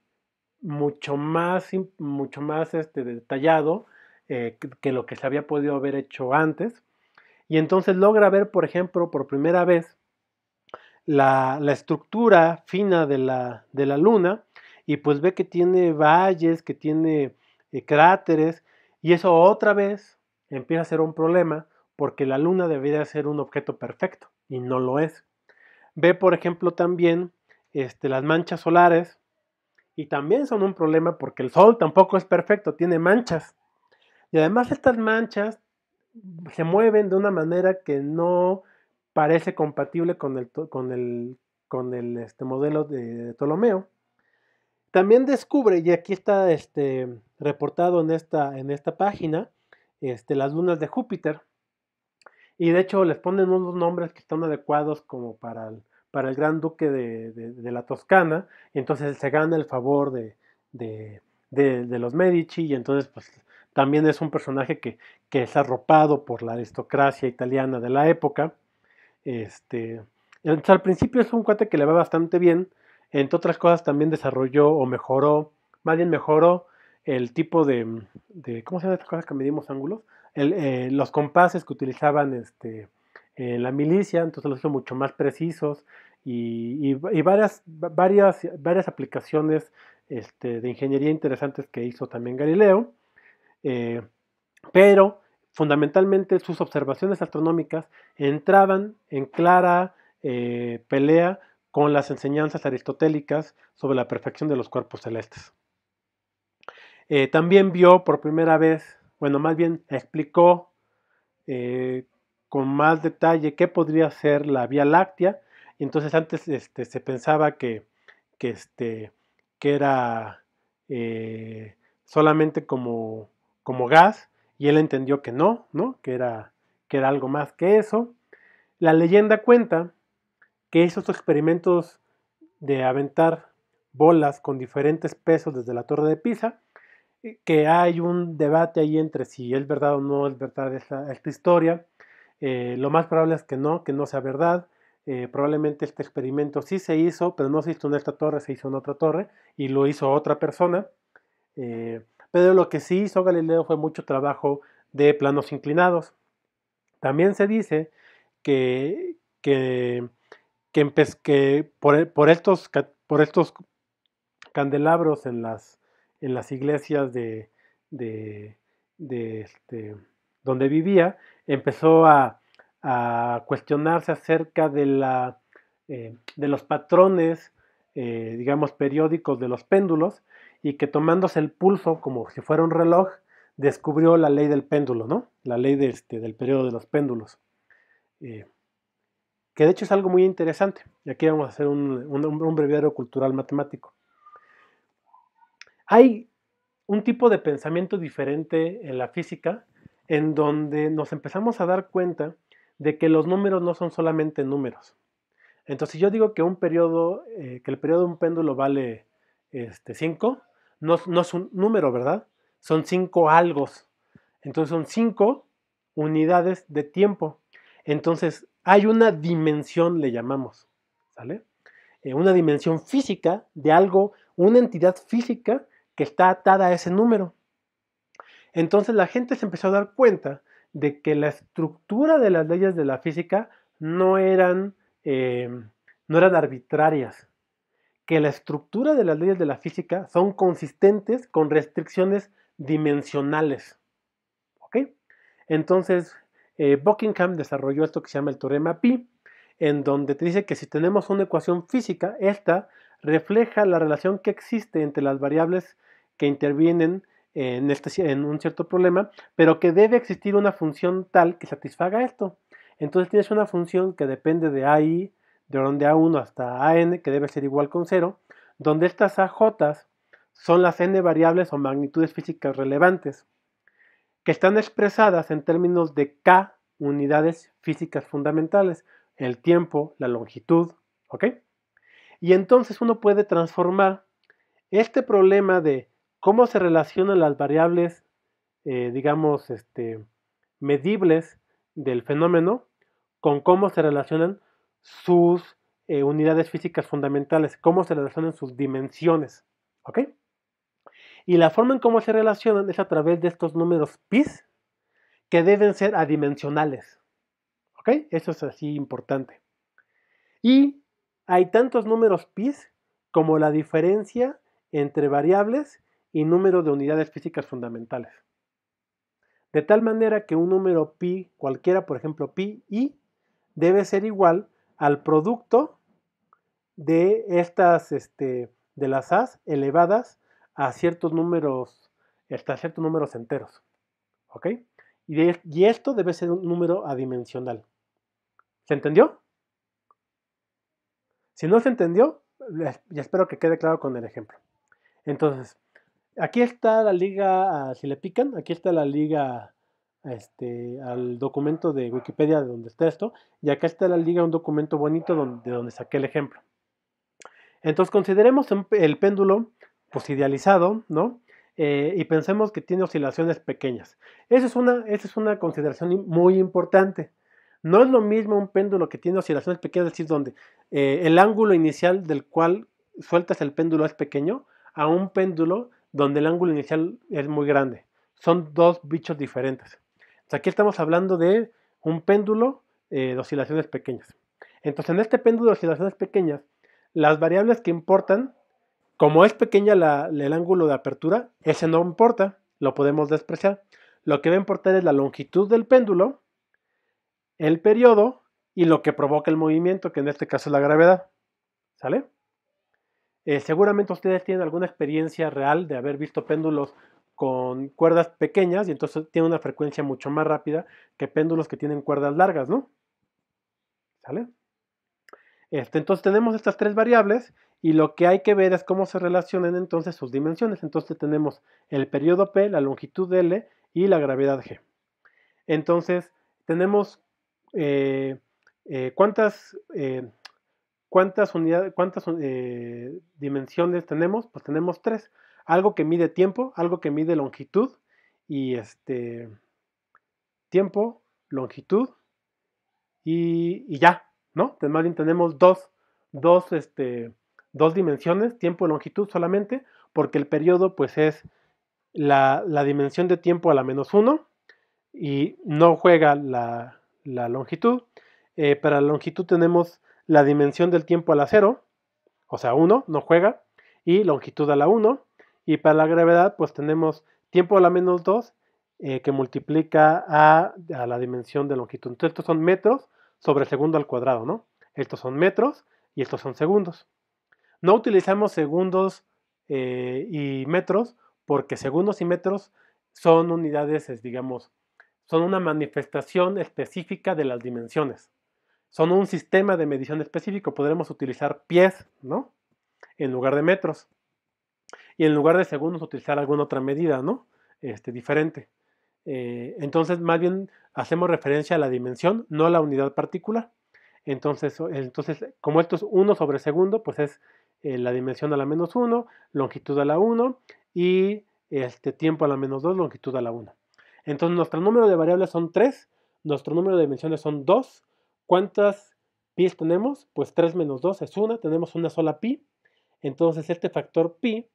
mucho más, mucho más este, detallado eh, que, lo que se había podido haber hecho antes y entonces logra ver, por ejemplo, por primera vez la, estructura fina de la, luna y pues ve que tiene valles, que tiene eh, cráteres y eso otra vez empieza a ser un problema porque la luna debería ser un objeto perfecto y no lo es. Ve, por ejemplo, también este, las manchas solares y también son un problema porque el sol tampoco es perfecto, tiene manchas. Y además estas manchas se mueven de una manera que no parece compatible con el, con el, con el este modelo de, Ptolomeo. También descubre, y aquí está este, reportado en esta, en esta página, este, las lunas de Júpiter. Y de hecho les ponen unos nombres que están adecuados como para el, para el gran duque de, la Toscana. y Entonces se gana el favor de, de los Medici y entonces pues también es un personaje que, que es arropado por la aristocracia italiana de la época. Este, al principio es un cuate que le va bastante bien. Entre otras cosas, también desarrolló o mejoró, más bien mejoró el tipo de, ¿cómo se llaman estas cosas que medimos ángulos? Eh, los compases que utilizaban este, la milicia, entonces los hizo mucho más precisos y, varias, varias, varias aplicaciones este, de ingeniería interesantes que hizo también Galileo. Eh, pero fundamentalmente sus observaciones astronómicas entraban en clara eh, pelea con las enseñanzas aristotélicas sobre la perfección de los cuerpos celestes. Eh, también vio por primera vez, bueno, más bien explicó con más detalle qué podría ser la Vía Láctea. Entonces antes este, se pensaba que, este, que era solamente como como gas y él entendió que no, ¿no? Que era, que era algo más que eso. La leyenda cuenta que esos experimentos de aventar bolas con diferentes pesos desde la torre de Pisa, eh, que hay un debate ahí entre si es verdad o no es verdad esta, historia. Eh, lo más probable es que no, que no sea verdad. Eh, probablemente este experimento sí se hizo, pero no se hizo en esta torre, se hizo en otra torre y lo hizo otra persona pero lo que sí hizo Galileo fue mucho trabajo de planos inclinados. También se dice que, que, e, por, estos, candelabros en las, en las iglesias de, de, este, donde vivía, empezó a, a cuestionarse acerca de, la, eh, de los patrones, eh, digamos, periódicos de los péndulos, y que tomándose el pulso como si fuera un reloj, descubrió la ley del péndulo, ¿no? La ley de este, del periodo de los péndulos. Eh, que de hecho es algo muy interesante. Y aquí vamos a hacer un, breviario cultural matemático. Hay un tipo de pensamiento diferente en la física en donde nos empezamos a dar cuenta de que los números no son solamente números. Entonces, si yo digo que un periodo, eh, que el periodo de un péndulo vale 5, este, no, es un número, ¿verdad? Son cinco algos. Entonces son cinco unidades de tiempo. Entonces hay una dimensión, le llamamos, ¿sale? Eh, una dimensión física de algo, una entidad física que está atada a ese número. Entonces la gente se empezó a dar cuenta de que la estructura de las leyes de la física no eran, eh, no eran arbitrarias, que la estructura de las leyes de la física son consistentes con restricciones dimensionales. ¿Ok? Entonces, eh, Buckingham desarrolló esto que se llama el teorema pi, en donde te dice que si tenemos una ecuación física, esta refleja la relación que existe entre las variables que intervienen en, este en un cierto problema, pero que debe existir una función tal que satisfaga esto. Entonces tienes una función que depende de A y de donde A1 hasta AN, que debe ser igual con 0, donde estas AJ son las n variables o magnitudes físicas relevantes, que están expresadas en términos de K unidades físicas fundamentales, el tiempo, la longitud, ¿ok? Y entonces uno puede transformar este problema de cómo se relacionan las variables, eh, digamos, este, medibles del fenómeno con cómo se relacionan sus eh, unidades físicas fundamentales, cómo se relacionan sus dimensiones. ¿Ok? Y la forma en cómo se relacionan es a través de estos números pis que deben ser adimensionales. ¿Ok? Eso es así importante. Y hay tantos números pis como la diferencia entre variables y número de unidades físicas fundamentales. De tal manera que un número pi, cualquiera, por ejemplo pi i, debe ser igual al producto de estas, este, de las as elevadas a ciertos números, hasta este, ciertos números enteros. ¿Ok? Y, y esto debe ser un número adimensional. ¿Se entendió? Si no se entendió, ya espero que quede claro con el ejemplo. Entonces, aquí está la liga, ah, si le pican, aquí está la liga este, al documento de Wikipedia de donde está esto, y acá está la liga, un documento bonito de donde saqué el ejemplo. Entonces consideremos el péndulo pues idealizado, ¿no? Eh, y pensemos que tiene oscilaciones pequeñas. Esa es, una, es una consideración muy importante. No es lo mismo un péndulo que tiene oscilaciones pequeñas, es decir, donde eh, el ángulo inicial del cual sueltas el péndulo es pequeño, a un péndulo donde el ángulo inicial es muy grande. Son dos bichos diferentes aquí estamos hablando de un péndulo eh, de oscilaciones pequeñas. Entonces, en este péndulo de oscilaciones pequeñas, las variables que importan, como es pequeña el ángulo de apertura, ese no importa, lo podemos despreciar. Lo que va a importar es la longitud del péndulo, el periodo y lo que provoca el movimiento, que en este caso es la gravedad. ¿Sale? Eh, seguramente ustedes tienen alguna experiencia real de haber visto péndulos con cuerdas pequeñas y entonces tiene una frecuencia mucho más rápida que péndulos que tienen cuerdas largas, ¿no? ¿Sale? Este, entonces tenemos estas tres variables y lo que hay que ver es cómo se relacionan entonces sus dimensiones. Entonces tenemos el periodo P, la longitud L y la gravedad G. Entonces tenemos eh, eh, cuántas, eh, cuántas, unidades, cuántas dimensiones tenemos. Pues tenemos tres algo que mide tiempo, algo que mide longitud y este tiempo, longitud y, ya, ¿no? Entonces, más bien tenemos dos, dos, este, dos dimensiones, tiempo y longitud solamente, porque el periodo pues es la, dimensión de tiempo a la menos 1 y no juega la, longitud. Eh, para la longitud tenemos la dimensión del tiempo a la 0, o sea 1, no juega, y longitud a la 1, y para la gravedad, pues tenemos tiempo a la menos 2 eh, que multiplica a, la dimensión de longitud. Entonces estos son metros sobre segundo al cuadrado, ¿no? Estos son metros y estos son segundos. No utilizamos segundos eh, y metros porque segundos y metros son unidades, es, digamos, son una manifestación específica de las dimensiones. Son un sistema de medición específico. Podremos utilizar pies, ¿no? En lugar de metros y en lugar de segundos utilizar alguna otra medida, ¿no? Este, diferente. Eh, entonces, más bien hacemos referencia a la dimensión, no a la unidad particular. Entonces, entonces como esto es 1 sobre segundo, pues es eh, la dimensión a la menos 1, longitud a la 1 y este tiempo a la menos 2, longitud a la 1. Entonces, nuestro número de variables son 3, nuestro número de dimensiones son 2. ¿Cuántas pies tenemos? Pues 3 menos 2 es 1, tenemos una sola pi. Entonces, este factor pi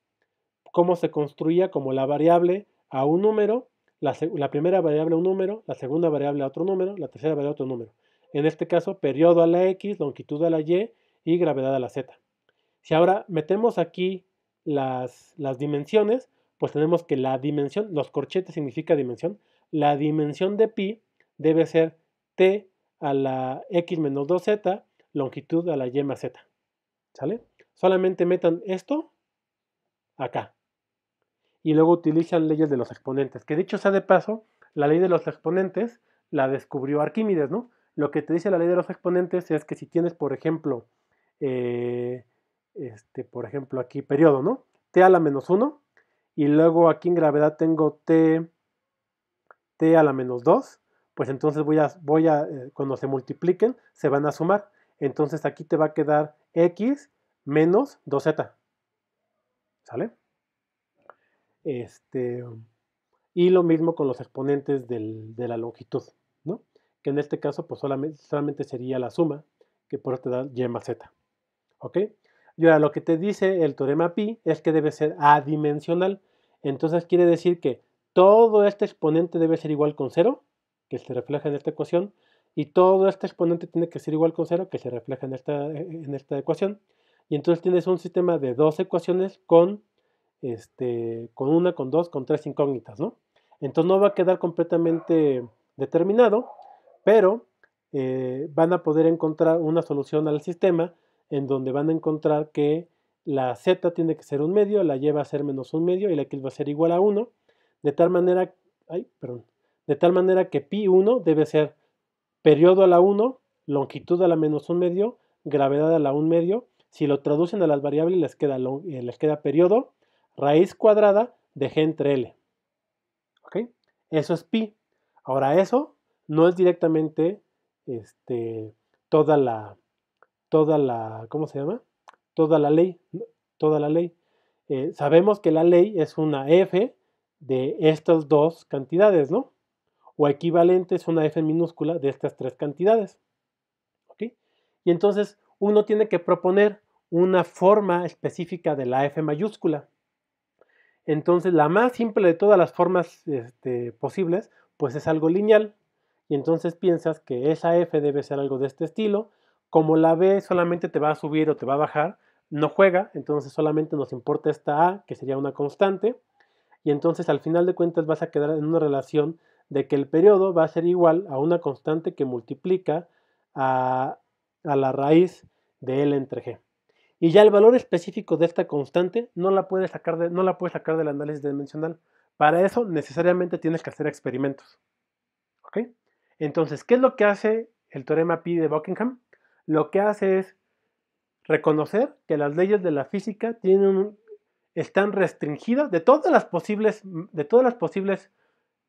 cómo se construía como la variable a un número, la, primera variable a un número, la segunda variable a otro número, la tercera variable a otro número. En este caso, periodo a la X, longitud a la Y y gravedad a la Z. Si ahora metemos aquí las, las dimensiones, pues tenemos que la dimensión, los corchetes significa dimensión, la dimensión de pi debe ser t a la x menos 2z, longitud a la y más z. ¿Sale? Solamente metan esto acá y luego utilizan leyes de los exponentes, que dicho sea de paso, la ley de los exponentes la descubrió Arquímedes, ¿no? Lo que te dice la ley de los exponentes es que si tienes, por ejemplo, eh, este, por ejemplo, aquí periodo, ¿no? T a la menos 1, y luego aquí en gravedad tengo T, T a la menos 2, pues entonces voy a, voy a eh, cuando se multipliquen, se van a sumar. Entonces aquí te va a quedar X menos 2Z. ¿Sale? Este, y lo mismo con los exponentes de la longitud, ¿no? que en este caso pues, solamente, solamente, sería la suma, que por eso te da y más z. ¿ok? Y ahora lo que te dice el teorema pi es que debe ser adimensional, entonces quiere decir que todo este exponente debe ser igual con 0, que se refleja en esta ecuación, y todo este exponente tiene que ser igual con 0, que se refleja en esta, en esta ecuación. Y entonces tienes un sistema de dos ecuaciones con este, con una, con dos, con tres incógnitas, ¿no? Entonces no va a quedar completamente determinado, pero eh, van a poder encontrar una solución al sistema en donde van a encontrar que la z tiene que ser un medio, la y va a ser menos un medio y la x va a ser igual a 1, de tal manera, de tal manera que pi 1 debe ser periodo a la 1, longitud a la menos un medio, gravedad a la un medio. Si lo traducen a las variables les queda, eh, les queda periodo raíz cuadrada de g entre L. ¿Ok? Eso es pi. Ahora eso no es directamente este, toda la, toda la, ¿cómo se llama? Toda la ley, toda la ley. Eh, sabemos que la ley es una f de estas dos cantidades, ¿no? O equivalente es una f minúscula de estas tres cantidades. ¿Ok? Y entonces uno tiene que proponer una forma específica de la f mayúscula. Entonces, la más simple de todas las formas este, posibles, pues es algo lineal. Y entonces piensas que esa f debe ser algo de este estilo. Como la b solamente te va a subir o te va a bajar, no juega, entonces solamente nos importa esta a, que sería una constante. Y entonces al final de cuentas vas a quedar en una relación de que el periodo va a ser igual a una constante que multiplica a la raíz de L entre G. Y ya el valor específico de esta constante no la puedes sacar, de, no la puedes sacar del análisis dimensional. Para eso necesariamente tienes que hacer experimentos. ¿Ok? Entonces, ¿qué es lo que hace el teorema P de Buckingham? Lo que hace es reconocer que las leyes de la física están restringidas de todas las posibles, de todas las posibles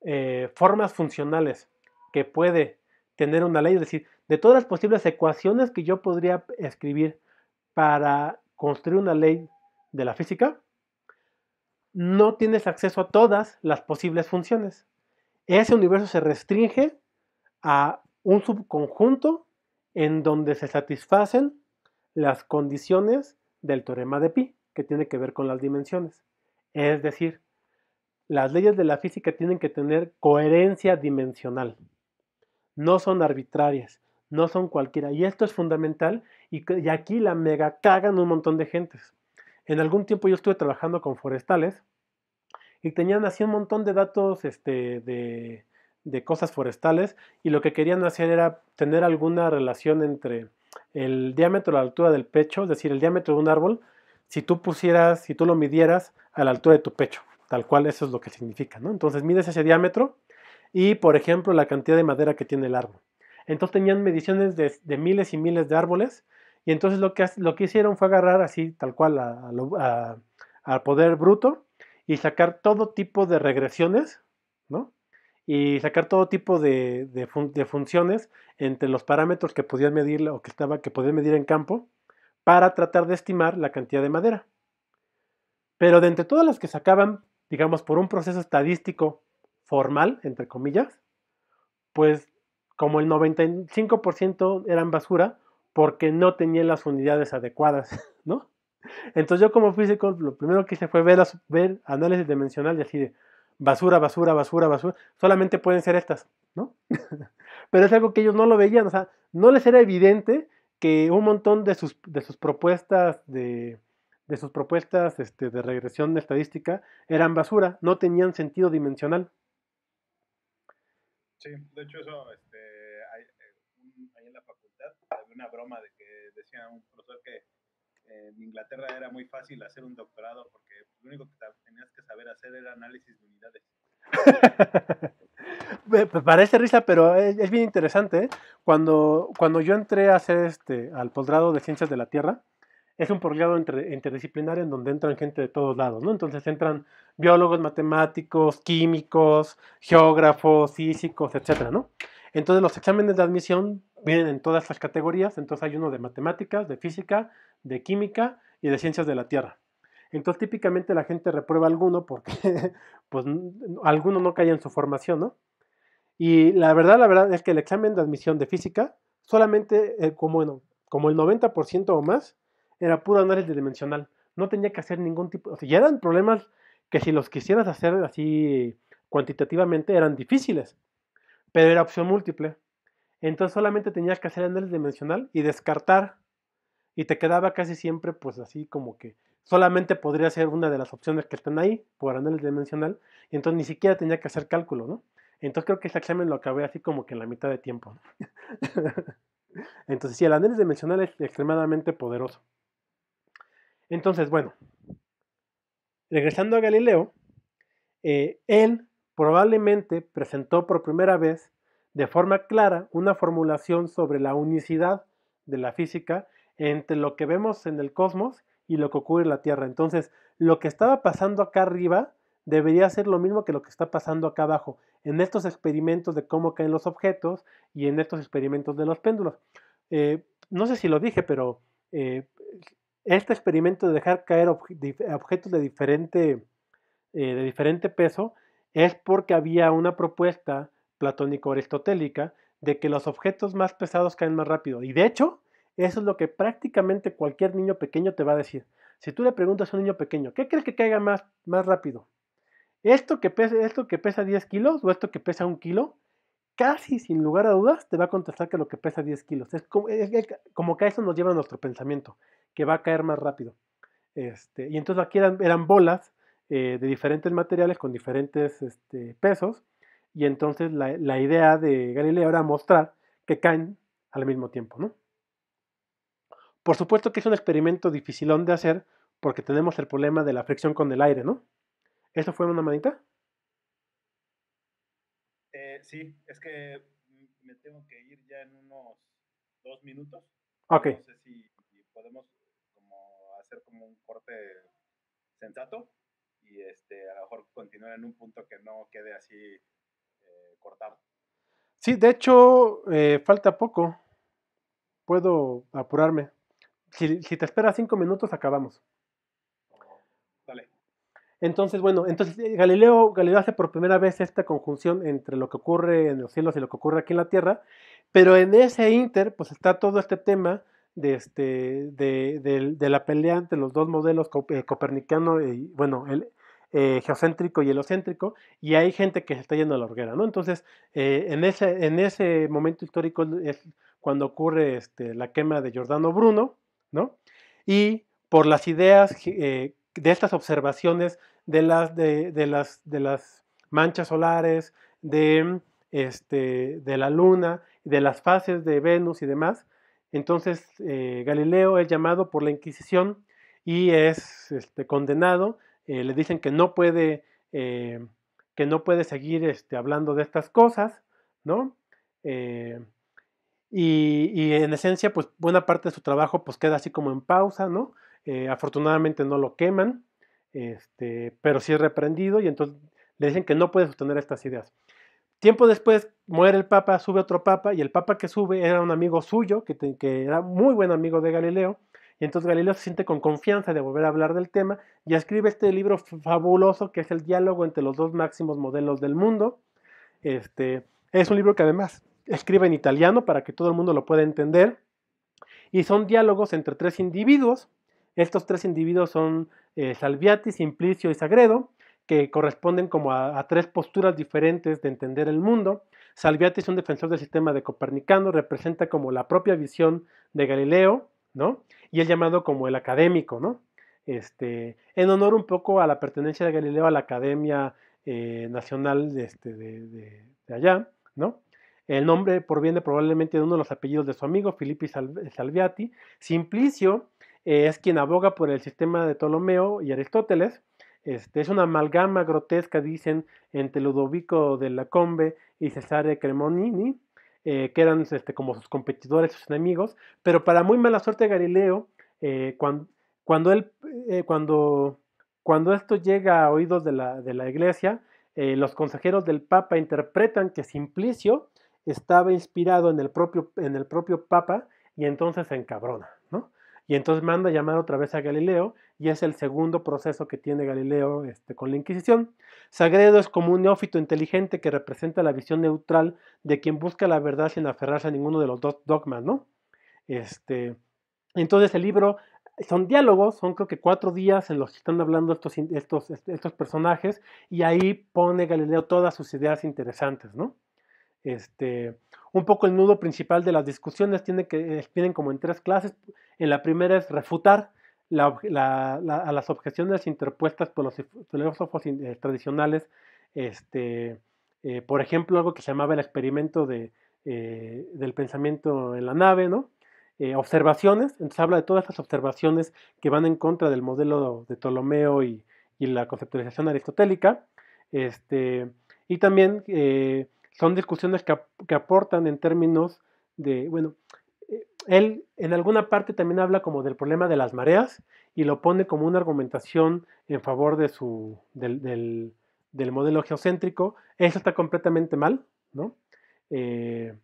eh, formas funcionales que puede tener una ley, es decir, de todas las posibles ecuaciones que yo podría escribir para construir una ley de la física, no tienes acceso a todas las posibles funciones. Ese universo se restringe a un subconjunto en donde se satisfacen las condiciones del teorema de pi, que tiene que ver con las dimensiones. Es decir, las leyes de la física tienen que tener coherencia dimensional. No son arbitrarias, no son cualquiera. Y esto es fundamental y, aquí la mega cagan un montón de gentes. En algún tiempo yo estuve trabajando con forestales y tenían así un montón de datos este, de, de cosas forestales y lo que querían hacer era tener alguna relación entre el diámetro a la altura del pecho, es decir, el diámetro de un árbol, si tú pusieras, si tú lo midieras a la altura de tu pecho, tal cual eso es lo que significa, Entonces mides ese diámetro y, por ejemplo, la cantidad de madera que tiene el árbol. Entonces tenían mediciones de miles y miles de árboles y entonces lo que, lo que hicieron fue agarrar así, tal cual, al poder bruto y sacar todo tipo de regresiones, ¿no? Y sacar todo tipo de, funciones entre los parámetros que podían medir o que, estaba, que podían medir en campo para tratar de estimar la cantidad de madera. Pero de entre todas las que sacaban, digamos, por un proceso estadístico formal, entre comillas, pues como el 95% eran basura, porque no tenían las unidades adecuadas, ¿no? Entonces yo como físico lo primero que hice fue ver, ver análisis dimensional y así de basura, basura, basura, basura, solamente pueden ser estas, ¿no? Pero es algo que ellos no lo veían, o sea, no les era evidente que un montón de sus, propuestas de, sus propuestas este, de regresión de estadística eran basura, no tenían sentido dimensional. Sí, de hecho eso este, una broma de que decía un profesor que eh, en Inglaterra era muy fácil hacer un doctorado porque lo único que tenías que saber hacer era análisis de unidades. Parece risa, pero es, bien interesante. ¿eh? Cuando, cuando yo entré a hacer este, al posgrado de Ciencias de la Tierra, es un posgrado interdisciplinario en donde entran gente de todos lados, ¿no? Entonces entran biólogos, matemáticos, químicos, geógrafos, físicos, etcétera, ¿no? Entonces los exámenes de admisión vienen en todas las categorías, entonces hay uno de matemáticas, de física, de química y de ciencias de la Tierra. Entonces típicamente la gente reprueba alguno porque pues alguno no cae en su formación, ¿no? Y la verdad, la verdad es que el examen de admisión de física solamente eh, como, como el 90% o más era puro análisis dimensional. No tenía que hacer ningún tipo, o sea, ya eran problemas que si los quisieras hacer así cuantitativamente eran difíciles, pero era opción múltiple. Entonces solamente tenías que hacer análisis dimensional y descartar. Y te quedaba casi siempre pues así como que solamente podría ser una de las opciones que están ahí por análisis dimensional. Y entonces ni siquiera tenía que hacer cálculo, ¿no? Entonces creo que ese examen lo acabé así como que en la mitad de tiempo. entonces sí, el análisis dimensional es extremadamente poderoso. Entonces, bueno, regresando a Galileo, eh, él probablemente presentó por primera vez de forma clara una formulación sobre la unicidad de la física entre lo que vemos en el cosmos y lo que ocurre en la Tierra. Entonces, lo que estaba pasando acá arriba debería ser lo mismo que lo que está pasando acá abajo, en estos experimentos de cómo caen los objetos y en estos experimentos de los péndulos. Eh, no sé si lo dije, pero eh, este experimento de dejar caer objetos de diferente, eh, de diferente peso es porque había una propuesta platónico-aristotélica de que los objetos más pesados caen más rápido. Y de hecho, eso es lo que prácticamente cualquier niño pequeño te va a decir. Si tú le preguntas a un niño pequeño, ¿qué crees que caiga más, más rápido? ¿Esto que, pesa, ¿Esto que pesa 10 kilos o esto que pesa un kilo? Casi sin lugar a dudas te va a contestar que lo que pesa 10 kilos. Es como, que a eso nos lleva nuestro pensamiento, que va a caer más rápido. Este, y entonces aquí eran, bolas eh, de diferentes materiales con diferentes este, pesos y entonces la, idea de Galileo era mostrar que caen al mismo tiempo, ¿no? Por supuesto que es un experimento dificilón de hacer porque tenemos el problema de la fricción con el aire, ¿no? esto fue una manita? Eh, sí, es que me tengo que ir ya en unos dos minutos. Ok. No sé si, podemos como hacer como un corte sensato y este, a lo mejor continuar en un punto que no quede así eh, cortado. Sí, de hecho, eh, falta poco. Puedo apurarme. Si, te esperas cinco minutos, acabamos. Dale. Entonces, bueno, entonces eh, Galileo, Galileo hace por primera vez esta conjunción entre lo que ocurre en los cielos y lo que ocurre aquí en la Tierra, pero en ese inter, pues está todo este tema de, este, de, de la pelea entre los dos modelos eh, copernicano y, bueno, el, eh, geocéntrico y helocéntrico, y hay gente que se está yendo a la hoguera, ¿no? Entonces, eh, en, ese, momento histórico es cuando ocurre este, la quema de Giordano Bruno, ¿no? Y por las ideas eh, de estas observaciones de las, de, las, manchas solares, de, este, de la luna, de las fases de Venus y demás, entonces Galileo es llamado por la Inquisición y es este, condenado eh, le dicen que no puede, eh, que no puede seguir este, hablando de estas cosas, ¿no? Eh, y, en esencia, pues buena parte de su trabajo pues queda así como en pausa, ¿no? afortunadamente no lo queman, este, pero sí es reprendido y entonces le dicen que no puede sostener estas ideas. Tiempo después muere el Papa, sube otro Papa y el Papa que sube era un amigo suyo, que, que era muy buen amigo de Galileo, y entonces Galileo se siente con confianza de volver a hablar del tema y escribe este libro fabuloso que es el diálogo entre los dos máximos modelos del mundo. Este, es un libro que además escribe en italiano para que todo el mundo lo pueda entender. Y son diálogos entre tres individuos. Estos tres individuos son eh, Salviati, Simplicio y Sagredo, que corresponden como a tres posturas diferentes de entender el mundo. Salviati es un defensor del sistema de Copernicano, representa como la propia visión de Galileo, y el llamado como el académico, ¿no? Este, en honor un poco a la pertenencia de Galileo a la Academia eh, Nacional este, de, de, allá, ¿no? El nombre proviene probablemente de uno de los apellidos de su amigo, Filippi Salviati. Simplicio es quien aboga por el sistema de Ptolomeo y Aristóteles. Este, es una amalgama grotesca, dicen, entre Ludovico de la Combe y Cesare Cremonini. Eh, que eran este, como sus competidores, sus enemigos, pero para muy mala suerte de Galileo, eh, cuando, él, eh, cuando, cuando esto llega a oídos de la, iglesia, los consejeros del Papa interpretan que Simplicio estaba inspirado en el propio, en el propio Papa y entonces se encabrona, ¿no? Y entonces manda llamar otra vez a Galileo y es el segundo proceso que tiene Galileo este, con la Inquisición. Sagredo es como un neófito inteligente que representa la visión neutral de quien busca la verdad sin aferrarse a ninguno de los dos dogmas, ¿no? Este, entonces el libro son diálogos, son creo que cuatro días en los que están hablando estos, estos, este, estos personajes y ahí pone Galileo todas sus ideas interesantes, ¿no? Este, un poco el nudo principal de las discusiones tiene que, tienen como en tres clases. En la primera es refutar, a las objeciones interpuestas por los filósofos eh, tradicionales, este, eh, por ejemplo, algo que se llamaba el experimento de, eh, del pensamiento en la nave, ¿no? observaciones, entonces habla de todas esas observaciones que van en contra del modelo de Ptolomeo y, la conceptualización aristotélica, este, y también son discusiones que, que aportan en términos de, bueno, él en alguna parte también habla como del problema de las mareas y lo pone como una argumentación en favor de su, del, modelo geocéntrico. Eso está completamente mal, ¿no? Eh,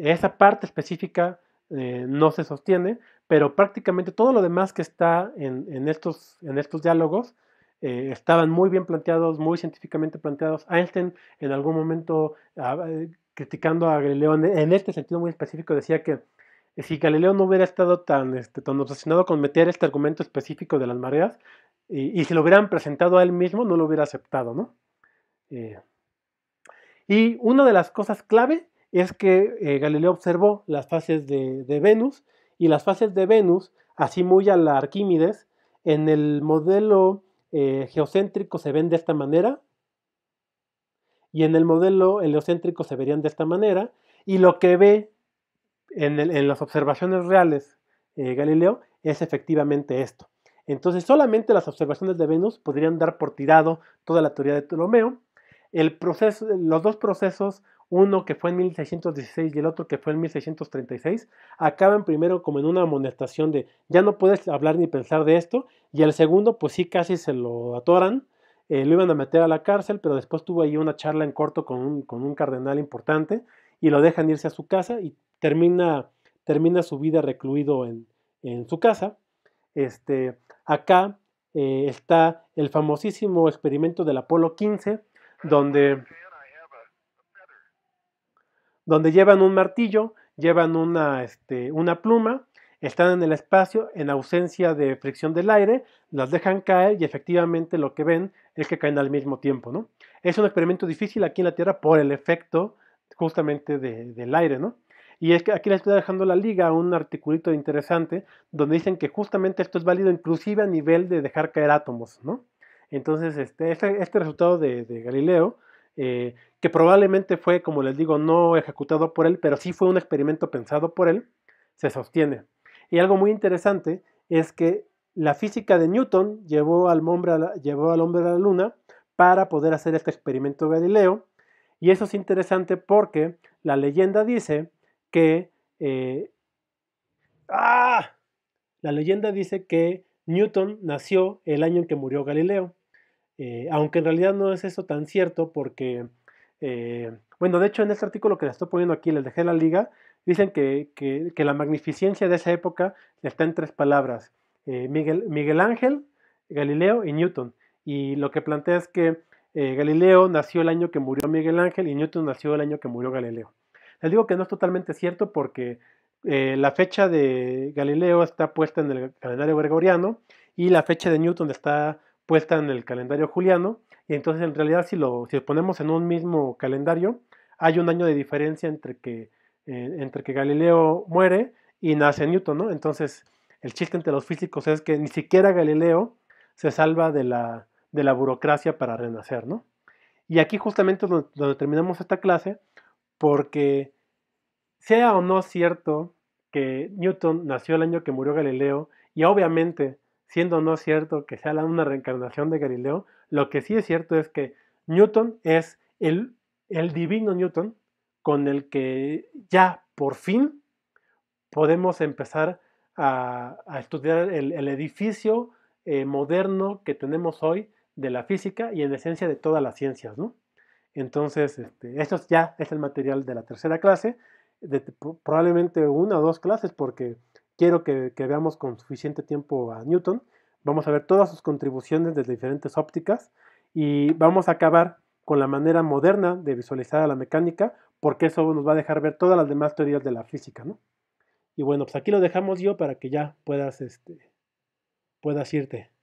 esa parte específica eh, no se sostiene, pero prácticamente todo lo demás que está en, estos, en estos, diálogos eh, estaban muy bien planteados, muy científicamente planteados. Einstein en algún momento, ah, criticando a Galileo en este sentido muy específico, decía que si Galileo no hubiera estado este, tan, obsesionado con meter este argumento específico de las mareas, y, si lo hubieran presentado a él mismo, no lo hubiera aceptado, ¿no? Eh, y una de las cosas clave es que eh, Galileo observó las fases de, Venus, y las fases de Venus, así muy a la Arquímedes, en el modelo eh, geocéntrico se ven de esta manera, y en el modelo heliocéntrico se verían de esta manera, y lo que ve en, las observaciones reales eh, Galileo es efectivamente esto. Entonces solamente las observaciones de Venus podrían dar por tirado toda la teoría de Ptolomeo. El proceso, los dos procesos, uno que fue en 1616 y el otro que fue en 1636, acaban primero como en una amonestación de ya no puedes hablar ni pensar de esto, y el segundo pues sí casi se lo atoran, eh, lo iban a meter a la cárcel, pero después tuvo ahí una charla en corto con un, con un cardenal importante y lo dejan irse a su casa y termina, termina su vida recluido en, en su casa. Este, acá eh, está el famosísimo experimento del Apolo 15, donde, donde llevan un martillo, llevan una, este, una pluma, están en el espacio en ausencia de fricción del aire, las dejan caer y efectivamente lo que ven es que caen al mismo tiempo, ¿no? Es un experimento difícil aquí en la Tierra por el efecto justamente del aire, ¿no? Y es que aquí les estoy dejando la liga, un articulito interesante, donde dicen que justamente esto es válido inclusive a nivel de dejar caer átomos, ¿no? Entonces, este, este, este resultado de, Galileo, eh, que probablemente fue, como les digo, no ejecutado por él, pero sí fue un experimento pensado por él, se sostiene. Y algo muy interesante es que la física de Newton llevó al hombre a la, llevó al hombre a la luna para poder hacer este experimento de Galileo. Y eso es interesante porque la leyenda dice que... Eh, ¡ah! La leyenda dice que Newton nació el año en que murió Galileo, eh, aunque en realidad no es eso tan cierto porque, eh, bueno, de hecho en este artículo que les estoy poniendo aquí, les dejé la liga, dicen que, que, la magnificencia de esa época está en tres palabras, Miguel, Miguel Ángel, Galileo y Newton. Y lo que plantea es que Galileo nació el año que murió Miguel Ángel y Newton nació el año que murió Galileo. Les digo que no es totalmente cierto porque eh, la fecha de Galileo está puesta en el calendario gregoriano y la fecha de Newton está puesta en el calendario juliano. Y entonces en realidad si lo, ponemos en un mismo calendario, hay un año de diferencia entre que, eh, entre que Galileo muere y nace Newton, ¿no? Entonces el chiste entre los físicos es que ni siquiera Galileo se salva de la, de la burocracia para renacer, ¿no? Y aquí justamente donde terminamos esta clase, porque sea o no cierto que Newton nació el año que murió Galileo, y obviamente, siendo o no cierto que sea una reencarnación de Galileo, lo que sí es cierto es que Newton es el, divino Newton con el que ya por fin podemos empezar a, estudiar el, edificio eh, moderno que tenemos hoy de la física y en esencia de todas las ciencias, ¿no? Entonces, este, esto ya es el material de la tercera clase, de, probablemente una o dos clases, porque quiero que, veamos con suficiente tiempo a Newton. Vamos a ver todas sus contribuciones desde diferentes ópticas y vamos a acabar con la manera moderna de visualizar a la mecánica, porque eso nos va a dejar ver todas las demás teorías de la física, ¿no? Y bueno, pues aquí lo dejamos yo para que ya puedas, este, puedas irte.